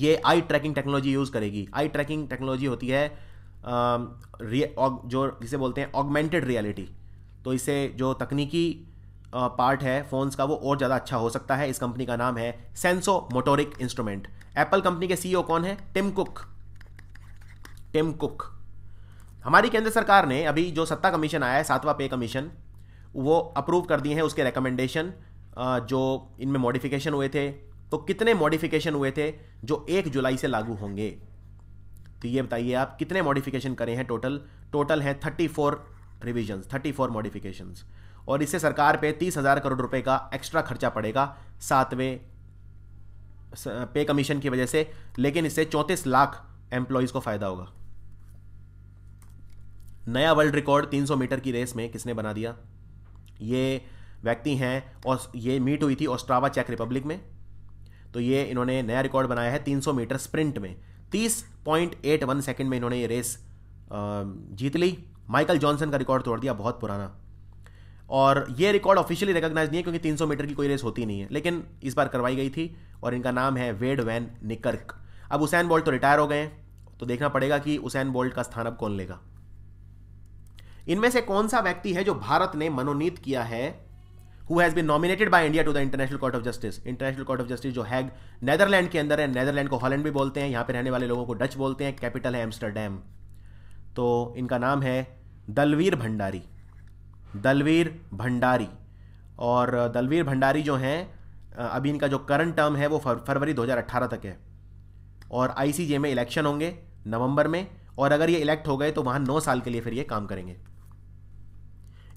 ये आई ट्रैकिंग टेक्नोलॉजी यूज़ करेगी आई ट्रैकिंग टेक्नोलॉजी होती है आ, जो जिसे बोलते हैं ऑगमेंटेड रियलिटी तो इसे जो तकनीकी पार्ट है फ़ोन्स का वो और ज़्यादा अच्छा हो सकता है इस कंपनी का नाम है Senso Motoric instrument Apple company के सीईओ e कौन है टिम कुक टिम कुक हमारी केंद्र सरकार ने अभी जो सत्ता कमीशन आया है सातवां पे कमीशन वो अप्रूव कर दिए हैं उसके रिकमेंडेशन जो इनमें मॉडिफिकेशन हुए थे तो कितने मॉडिफिकेशन हुए थे जो एक जुलाई से लागू होंगे तो ये बताइए आप कितने मॉडिफिकेशन करें हैं टोटल टोटल हैं thirty four revisions thirty four और इससे सरकार पे तीस हज़ार करोड़ रुपए का एक्स्ट्रा खर्चा पड़ेगा सातवें पे कमीशन की वजह से लेकिन इससे चौंतीस लाख एम्प्लॉयज़ को फ़ायदा होगा नया वर्ल्ड रिकॉर्ड 300 मीटर की रेस में किसने बना दिया ये व्यक्ति हैं और ये मीट हुई थी ऑस्ट्रावा चेक रिपब्लिक में तो ये इन्होंने नया रिकॉर्ड बनाया है 300 मीटर स्प्रिंट में 30.81 सेकंड में इन्होंने ये रेस जीत ली माइकल जॉनसन का रिकॉर्ड तोड़ दिया बहुत पुराना और ये रिकॉर्ड ऑफिशियली रिकॉग्नाइज नहीं है क्योंकि 300 मीटर की कोई रेस होती नहीं है लेकिन इस बार करवाई गई थी और इनका नाम है वेड वैन निकर्क अब हुसैन बोल्ट तो रिटायर हो गए तो देखना पड़ेगा कि हुसैन बोल्ट का स्थान अब कौन लेगा इनमें से कौन सा व्यक्ति है जो भारत ने मनोनीत किया है who has been nominated by India to the international court of justice international court of justice जो हैग नेदरलैंड के अंदर है नैदरलैंड को हॉलैंड भी बोलते हैं यहाँ पर रहने वाले लोगों को डच बोलते हैं कैपिटल है एम्स्टरडैम तो इनका नाम है दलवीर भंडारी दलवीर भंडारी और दलवीर भंडारी जो हैं अभी इनका जो करंट टर्म है वो फरवरी 2018 तक है और आई में इलेक्शन होंगे नवंबर में और अगर ये इलेक्ट हो गए तो वहाँ नौ साल के लिए फिर ये काम करेंगे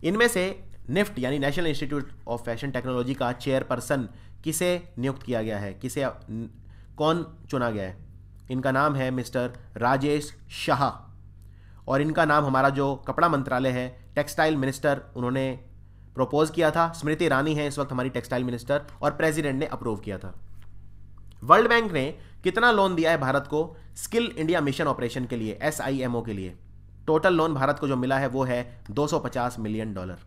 इनमें से निफ्ट यानी national institute of fashion technology का चेयरपर्सन किसे नियुक्त किया गया है किसे कौन चुना गया है इनका नाम है मिस्टर राजेश शाह और इनका नाम हमारा जो कपड़ा मंत्रालय है टेक्सटाइल मिनिस्टर उन्होंने प्रपोज किया था स्मृति ईरानी है इस वक्त हमारी टेक्सटाइल मिनिस्टर और प्रेसिडेंट ने अप्रूव किया था वर्ल्ड बैंक ने कितना लोन दिया है भारत को स्किल इंडिया मिशन ऑपरेशन के लिए एस के लिए टोटल लोन भारत को जो मिला है वो है 250 मिलियन डॉलर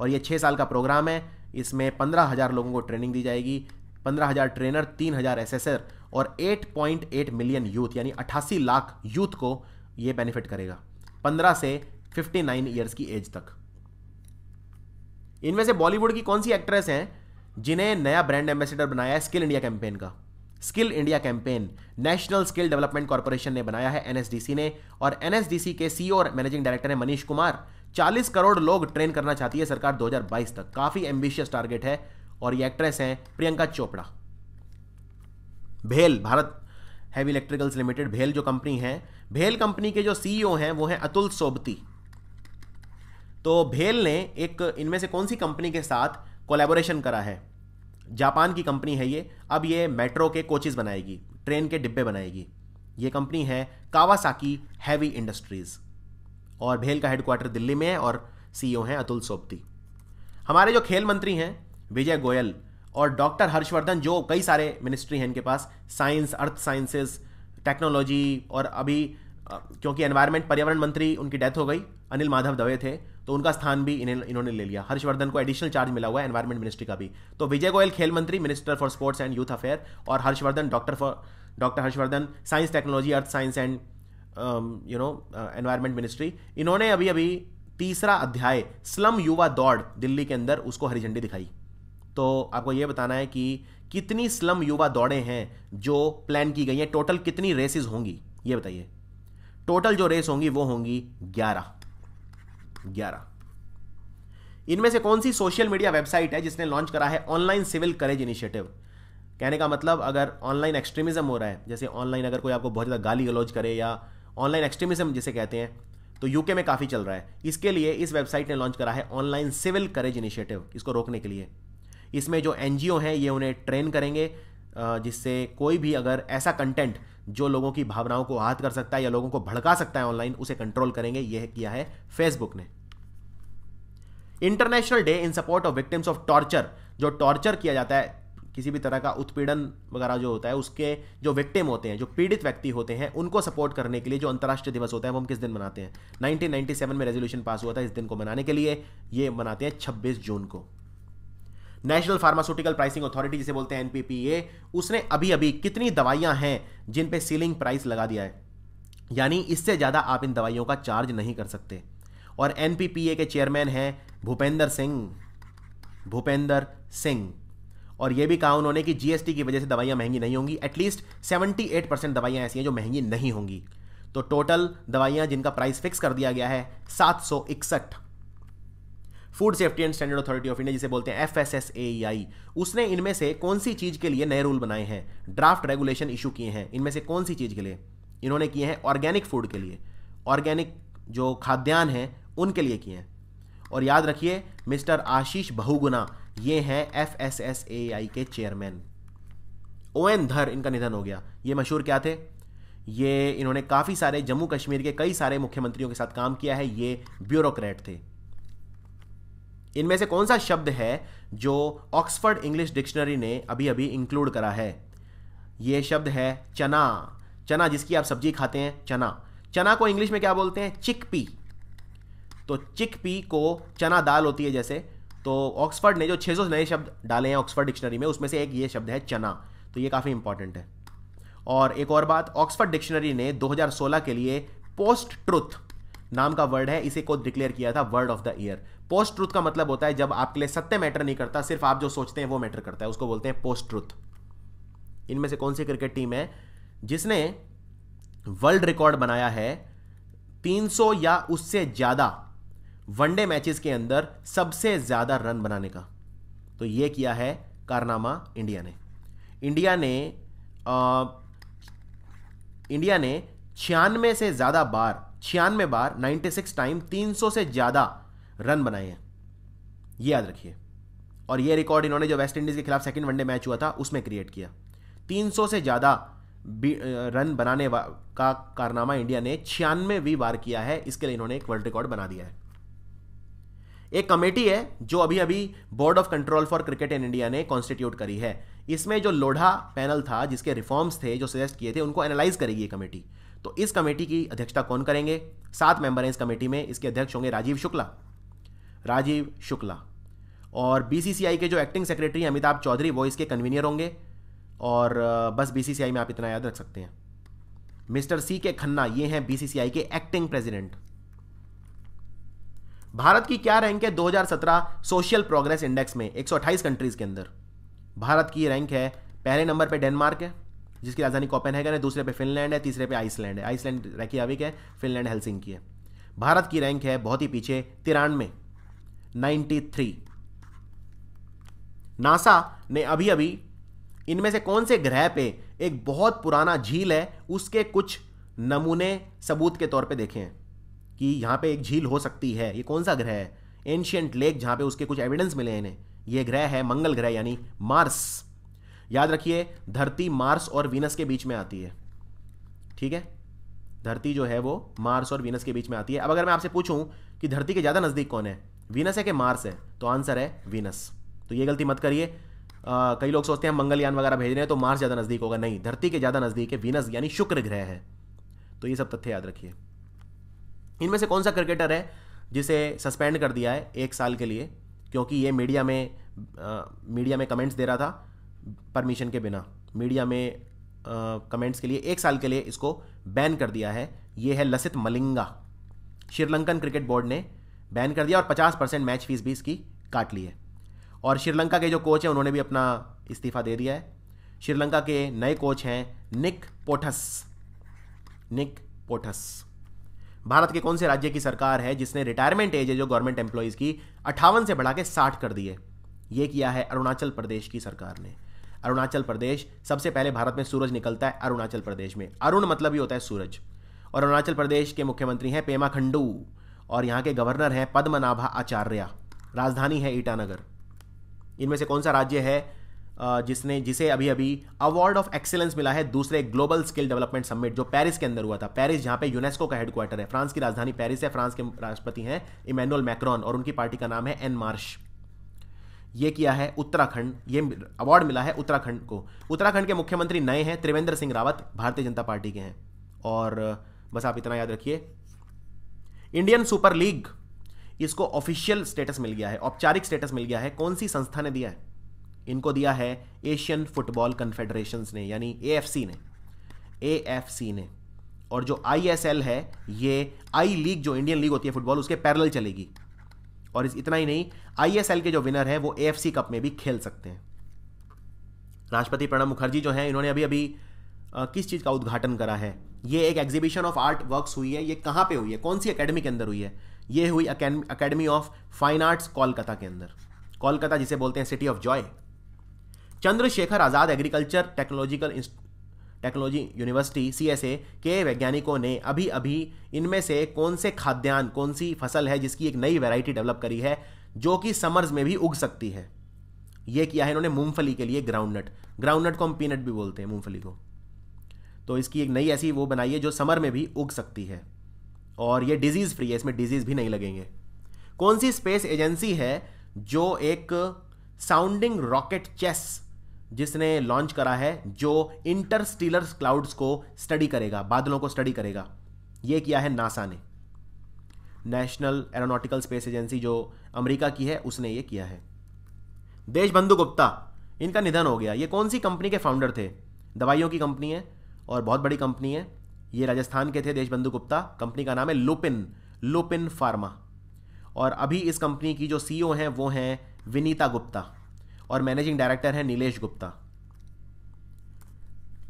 और ये छः साल का प्रोग्राम है इसमें पंद्रह हज़ार लोगों को ट्रेनिंग दी जाएगी पंद्रह हज़ार ट्रेनर तीन हज़ार एसेसर और 8.8 मिलियन यूथ यानी अट्ठासी लाख यूथ को ये बेनिफिट करेगा पंद्रह से फिफ्टी नाइन ईयर्स की एज तक इनमें से बॉलीवुड की कौन सी एक्ट्रेस हैं जिन्हें नया ब्रांड एम्बेसडर बनाया है स्किल इंडिया कैंपेन का skill India campaign national skill development corporation ने बनाया है एनएसडीसी ने और एनएसडीसी के सीईओ e और मैनेजिंग डायरेक्टर है मनीष कुमार 40 करोड़ लोग ट्रेन करना चाहती है सरकार 2022 तक काफी एम्बिशियस टारगेट है और ये एक्ट्रेस हैं प्रियंका चोपड़ा भेल भारत हैवी इलेक्ट्रिकल्स लिमिटेड भेल जो कंपनी है भेल कंपनी के जो सीईओ हैं वो हैं अतुल सोबती तो भेल ने एक इनमें से कौन सी कंपनी के साथ कोलेबोरेशन करा है जापान की कंपनी है ये अब ये मेट्रो के कोचेज बनाएगी ट्रेन के डिब्बे बनाएगी ये कंपनी है कावासाकी हैवी इंडस्ट्रीज़ और भेल का हेडक्वार्टर दिल्ली में है और सीईओ हैं अतुल सोबती हमारे जो खेल मंत्री हैं विजय गोयल और डॉक्टर हर्षवर्धन जो कई सारे मिनिस्ट्री हैं इनके पास साइंस अर्थ साइंसेस टेक्नोलॉजी और अभी क्योंकि एनवायरनमेंट पर्यावरण मंत्री उनकी डेथ हो गई अनिल माधव दवे थे तो उनका स्थान भी इन्हें इन्होंने ले लिया हर्षवर्धन को एडिशनल चार्ज मिला हुआ है एनवायरमेंट मिनिस्ट्री का भी तो विजय गोयल खेल मंत्री minister for sports and youth affair और Harshvardhan doctor for doctor Harshvardhan science technology earth science and you know environment ministry इन्होंने अभी अभी तीसरा अध्याय स्लम युवा दौड़ दिल्ली के अंदर उसको हरी झंडी दिखाई तो आपको ये बताना है कि कितनी स्लम युवा दौड़े हैं जो प्लान की गई हैं टोटल कितनी रेसेस होंगी ये बताइए टोटल जो रेस होंगी वो होंगी ग्यारह ग्यारह इनमें से कौन सी सोशल मीडिया वेबसाइट है जिसने लॉन्च करा है ऑनलाइन सिविल करेज इनिशिएटिव कहने का मतलब अगर ऑनलाइन एक्सट्रीमिज्म हो रहा है जैसे ऑनलाइन अगर कोई आपको बहुत ज़्यादा गाली गलौज करे या ऑनलाइन एक्सट्रीमिज्म जिसे कहते हैं तो यूके में काफ़ी चल रहा है इसके लिए इस वेबसाइट ने लॉन्च करा है ऑनलाइन सिविल करेज इनिशिएटिव इसको रोकने के लिए इसमें जो एन हैं ये उन्हें ट्रेन करेंगे जिससे कोई भी अगर ऐसा कंटेंट जो लोगों की भावनाओं को आहत कर सकता है या लोगों को भड़का सकता है ऑनलाइन उसे कंट्रोल करेंगे यह किया है फेसबुक ने international day in support of victims of torture जो टॉर्चर किया जाता है किसी भी तरह का उत्पीड़न वगैरह जो होता है उसके जो विक्टिम होते हैं जो पीड़ित व्यक्ति होते हैं उनको सपोर्ट करने के लिए जो अंतर्राष्ट्रीय दिवस होता है वो हम किस दिन मनाते हैं 1997 में रेजोल्यूशन पास हुआ था इस दिन को मनाने के लिए ये मनाते हैं 26 जून को नेशनल फार्मास्यूटिकल प्राइसिंग अथॉरिटी जिसे बोलते हैं एनपीपीए उसने अभी अभी कितनी दवाइयां हैं जिन पे सीलिंग प्राइस लगा दिया है यानी इससे ज़्यादा आप इन दवाइयों का चार्ज नहीं कर सकते और एनपीपीए के चेयरमैन हैं भूपेंद्र सिंह भूपेंद्र सिंह और ये भी कहा उन्होंने कि जीएसटी की वजह से दवाइयाँ महंगी नहीं होंगी एटलीस्ट 78 परसेंट दवाइयां ऐसी हैं जो महंगी नहीं होंगी तो टोटल दवाइयाँ जिनका प्राइस फिक्स कर दिया गया है सात सौ इकसठ food safety and standard authority of India जिसे बोलते हैं एफ एस उसने इनमें से कौन सी चीज़ के लिए नए रूल बनाए हैं ड्राफ्ट रेगुलेशन इशू किए हैं इनमें से कौन सी चीज़ के लिए इन्होंने किए हैं ऑर्गेनिक फूड के लिए ऑर्गेनिक जो खाद्यान्न हैं उनके लिए किए हैं और याद रखिए मिस्टर आशीष बहुगुना ये हैं F S S A I के चेयरमैन ओ एन धर इनका निधन हो गया ये मशहूर क्या थे ये इन्होंने काफ़ी सारे जम्मू कश्मीर के कई सारे मुख्यमंत्रियों के साथ काम किया है ये ब्यूरोक्रेट थे इनमें से कौन सा शब्द है जो ऑक्सफर्ड इंग्लिश डिक्शनरी ने अभी अभी इंक्लूड करा है ये शब्द है चना चना जिसकी आप सब्जी खाते हैं चना चना को इंग्लिश में क्या बोलते हैं चिकपी तो चिकपी को चना दाल होती है जैसे तो ऑक्सफर्ड ने जो 600 नए शब्द डाले हैं ऑक्सफर्ड डिक्शनरी में उसमें से एक ये शब्द है चना तो ये काफ़ी इंपॉर्टेंट है और एक और बात ऑक्सफर्ड डिक्शनरी ने 2016 के लिए पोस्ट ट्रुथ नाम का वर्ड है इसे को डिक्लेयर किया था word of the year post truth का मतलब होता है जब आपके लिए सत्य मैटर नहीं करता सिर्फ आप जो सोचते हैं वो मैटर करता है उसको बोलते हैं पोस्ट ट्रूथ इनमें से कौन सी क्रिकेट टीम है जिसने वर्ल्ड रिकॉर्ड बनाया है 300 या उससे ज़्यादा वनडे मैचेस के अंदर सबसे ज़्यादा रन बनाने का तो ये किया है कारनामा इंडिया ने इंडिया ने आ, इंडिया ने छियानवे से ज़्यादा बार छियानवे बार 96 टाइम 300 से ज़्यादा रन बनाए हैं ये याद रखिए और ये रिकॉर्ड इन्होंने जो वेस्ट इंडीज़ के खिलाफ सेकेंड वनडे मैच हुआ था उसमें क्रिएट किया 300 से ज़्यादा रन बनाने का कारनामा इंडिया ने छियानवेवीं बार किया है इसके लिए इन्होंने एक वर्ल्ड रिकॉर्ड बना दिया है एक कमेटी है जो अभी अभी board of control for cricket in India ने कॉन्स्टिट्यूट करी है इसमें जो लोढ़ा पैनल था जिसके रिफॉर्म्स थे जो सजेस्ट किए थे उनको एनालाइज करेगी ये कमेटी तो इस कमेटी की अध्यक्षता कौन करेंगे सात मेंबर हैं इस कमेटी में इसके अध्यक्ष होंगे राजीव शुक्ला राजीव शुक्ला और बीसीसीआई के जो एक्टिंग सेक्रेटरी अमिताभ चौधरी वो इसके कन्वीनियर होंगे और बस बीसीसीआई में आप इतना याद रख सकते हैं मिस्टर सी के खन्ना ये हैं बीसीसीआई के एक्टिंग प्रेसिडेंट भारत की क्या रैंक है 2017 सोशल प्रोग्रेस इंडेक्स में 128 कंट्रीज के अंदर भारत की रैंक है पहले नंबर पे डेनमार्क है जिसकी राजधानी कॉपेन है दूसरे पे फिनलैंड है तीसरे पे आइसलैंड है आइसलैंड रैकियाविक है फिनलैंड हेलसिंग की है भारत की रैंक है बहुत ही पीछे तिरानवे 93 नासा ने अभी अभी इनमें से कौन से ग्रह पे एक बहुत पुराना झील है उसके कुछ नमूने सबूत के तौर पे देखे हैं कि यहां पे एक झील हो सकती है ये कौन सा ग्रह है एंशियंट लेक जहां पे उसके कुछ एविडेंस मिले हैं इन्हें ये ग्रह है मंगल ग्रह यानी मार्स याद रखिए धरती मार्स और वीनस के बीच में आती है ठीक है धरती जो है वो मार्स और वीनस के बीच में आती है अब अगर मैं आपसे पूछूं कि धरती के ज़्यादा नज़दीक कौन है वीनस है कि मार्स है तो आंसर है वीनस तो ये गलती मत करिए कई लोग सोचते हैं मंगलयान वगैरह भेज रहे हैं तो मार्स ज़्यादा नज़दीक होगा नहीं धरती के ज़्यादा नज़दीक है वीनस यानी शुक्र ग्रह है तो ये सब तथ्य याद रखिए इनमें से कौन सा क्रिकेटर है जिसे सस्पेंड कर दिया है एक साल के लिए क्योंकि ये मीडिया में आ, मीडिया में कमेंट्स दे रहा था परमिशन के बिना मीडिया में आ, कमेंट्स के लिए एक साल के लिए इसको बैन कर दिया है ये है लसित मलिंगा श्रीलंकन क्रिकेट बोर्ड ने बैन कर दिया और पचास परसेंट मैच फीस भी इसकी काट ली है और श्रीलंका के जो कोच हैं उन्होंने भी अपना इस्तीफा दे दिया है श्रीलंका के नए कोच हैं निक पोठस निक पोठस भारत के कौन से राज्य की सरकार है जिसने रिटायरमेंट एज है जो गवर्नमेंट एम्प्लॉयज़ की अट्ठावन से बढ़ा के साठ कर दिए यह ये किया है अरुणाचल प्रदेश की सरकार ने अरुणाचल प्रदेश सबसे पहले भारत में सूरज निकलता है अरुणाचल प्रदेश में अरुण मतलब ही होता है सूरज और अरुणाचल प्रदेश के मुख्यमंत्री हैं पेमा खंडू और यहाँ के गवर्नर हैं पद्मनाभा आचार्य राजधानी है ईटानगर इनमें से कौन सा राज्य है जिसने जिसे अभी अभी अवार्ड ऑफ एक्सेलेंस मिला है दूसरे ग्लोबल स्किल डेवलपमेंट समिट जो पेरिस के अंदर हुआ था पेरिस जहाँ पे यूनेस्को का हेडक्वार्टर है फ्रांस की राजधानी पेरिस है फ्रांस के राष्ट्रपति हैं इमैनुअल मैक्रॉन और उनकी पार्टी का नाम है एन मार्श ये किया है उत्तराखंड ये अवार्ड मिला है उत्तराखंड को उत्तराखंड के मुख्यमंत्री नए हैं त्रिवेंद्र सिंह रावत भारतीय जनता पार्टी के हैं और बस आप इतना याद रखिए इंडियन सुपर लीग इसको ऑफिशियल स्टेटस मिल गया है औपचारिक स्टेटस मिल गया है कौन सी संस्था ने दिया है इनको दिया है एशियन फुटबॉल कन्फेडरेशन ने यानी ए ने ए ने और जो आई है ये आई लीग जो इंडियन लीग होती है फुटबॉल उसके पैरल चलेगी और इस इतना ही नहीं आई के जो विनर हैं वो ए कप में भी खेल सकते हैं राष्ट्रपति प्रणब मुखर्जी जो हैं इन्होंने अभी अभी किस चीज़ का उद्घाटन करा है ये एक एग्जीबिशन ऑफ आर्ट वर्क्स हुई है ये कहाँ पे हुई है कौन सी अकेडमी के अंदर हुई है ये हुई academy of fine arts Kolkata के अंदर कोलकाता जिसे बोलते हैं city of joy Chandrashekhar Azad agriculture technological technology university C के वैज्ञानिकों ने अभी अभी इनमें से कौन से खाद्यान्न कौन सी फसल है जिसकी एक नई वेराइटी डेवलप करी है जो कि समर्स में भी उग सकती है ये किया है इन्होंने मूंगफली के लिए ग्राउंडनट ग्राउंडनट को हम पीनट भी बोलते हैं मूंगफली को तो इसकी एक नई ऐसी वो बनाई है जो समर में भी उग सकती है और ये डिजीज़ फ्री है इसमें डिजीज़ भी नहीं लगेंगे कौन सी स्पेस एजेंसी है जो एक साउंडिंग रॉकेट चेस जिसने लॉन्च करा है जो इंटरस्टीलर क्लाउड्स को स्टडी करेगा बादलों को स्टडी करेगा ये किया है नासा ने नेशनल एरोनॉटिकल स्पेस एजेंसी जो अमेरिका की है उसने ये किया है देशबंधु गुप्ता इनका निधन हो गया ये कौन सी कंपनी के फाउंडर थे दवाइयों की कंपनी है और बहुत बड़ी कंपनी है ये राजस्थान के थे देशबंधु गुप्ता कंपनी का नाम है लुपिन लुपिन फार्मा और अभी इस कंपनी की जो सीईओ e हैं वो हैं विनीता गुप्ता और मैनेजिंग डायरेक्टर हैं Nilesh Gupta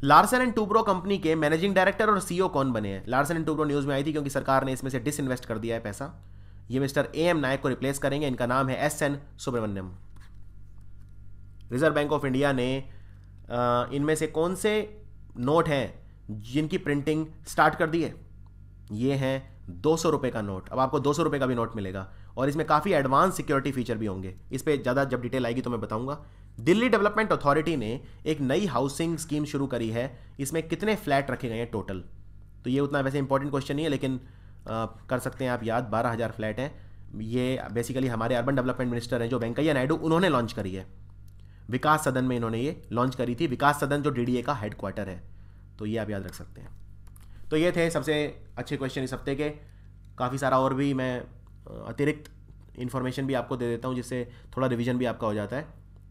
Larsen and Toubro company के मैनेजिंग डायरेक्टर और सीईओ e कौन बने हैं लार्सन एंड टूब्रो न्यूज़ में आई थी क्योंकि सरकार ने इसमें से डिसइन्वेस्ट कर दिया है पैसा ये मिस्टर ए एम नायक को रिप्लेस करेंगे इनका नाम है S N Subrahmanyan reserve bank of India ने इनमें से कौन से नोट हैं जिनकी प्रिंटिंग स्टार्ट कर दी है ये हैं दो सौ रुपये का नोट अब आपको दो सौ रुपये का भी नोट मिलेगा और इसमें काफ़ी एडवांस सिक्योरिटी फीचर भी होंगे इस पर ज़्यादा जब डिटेल आएगी तो मैं बताऊंगा दिल्ली डेवलपमेंट अथॉरिटी ने एक नई हाउसिंग स्कीम शुरू करी है इसमें कितने फ्लैट रखे गए हैं टोटल तो ये उतना वैसे इंपॉर्टेंट क्वेश्चन नहीं है लेकिन आ, कर सकते हैं आप याद बारह हज़ार फ्लैट हैं ये बेसिकली हमारे अर्बन डेवलपमेंट मिनिस्टर हैं जो वेंकैया नायडू उन्होंने लॉन्च करी है विकास सदन में इन्होंने ये लॉन्च करी थी विकास सदन जो डीडीए का हेडक्वार्टर है तो ये आप याद रख सकते हैं तो ये थे सबसे अच्छे क्वेश्चन इस हफ्ते के काफ़ी सारा और भी मैं अतिरिक्त इन्फॉर्मेशन भी आपको दे देता हूँ जिससे थोड़ा रिविजन भी आपका हो जाता है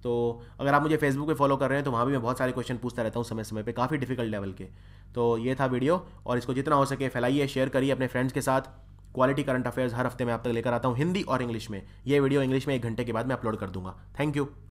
तो अगर आप मुझे फेसबुक पे फॉलो कर रहे हैं तो वहाँ भी मैं बहुत सारे क्वेश्चन पूछता रहता हूँ समय समय पे काफ़ी डिफिकल्ट लेवल के तो ये था वीडियो और इसको जितना हो सके फैलाइए शेयर करिए अपने फ्रेंड्स के साथ क्वालिटी करंट अफेयर्स हर हफ्ते मैं आप तक लेकर आता हूँ हिंदी और इंग्लिश में ये वीडियो इंग्लिश में एक घंटे के बाद मैं अपलोड कर दूंगा थैंक यू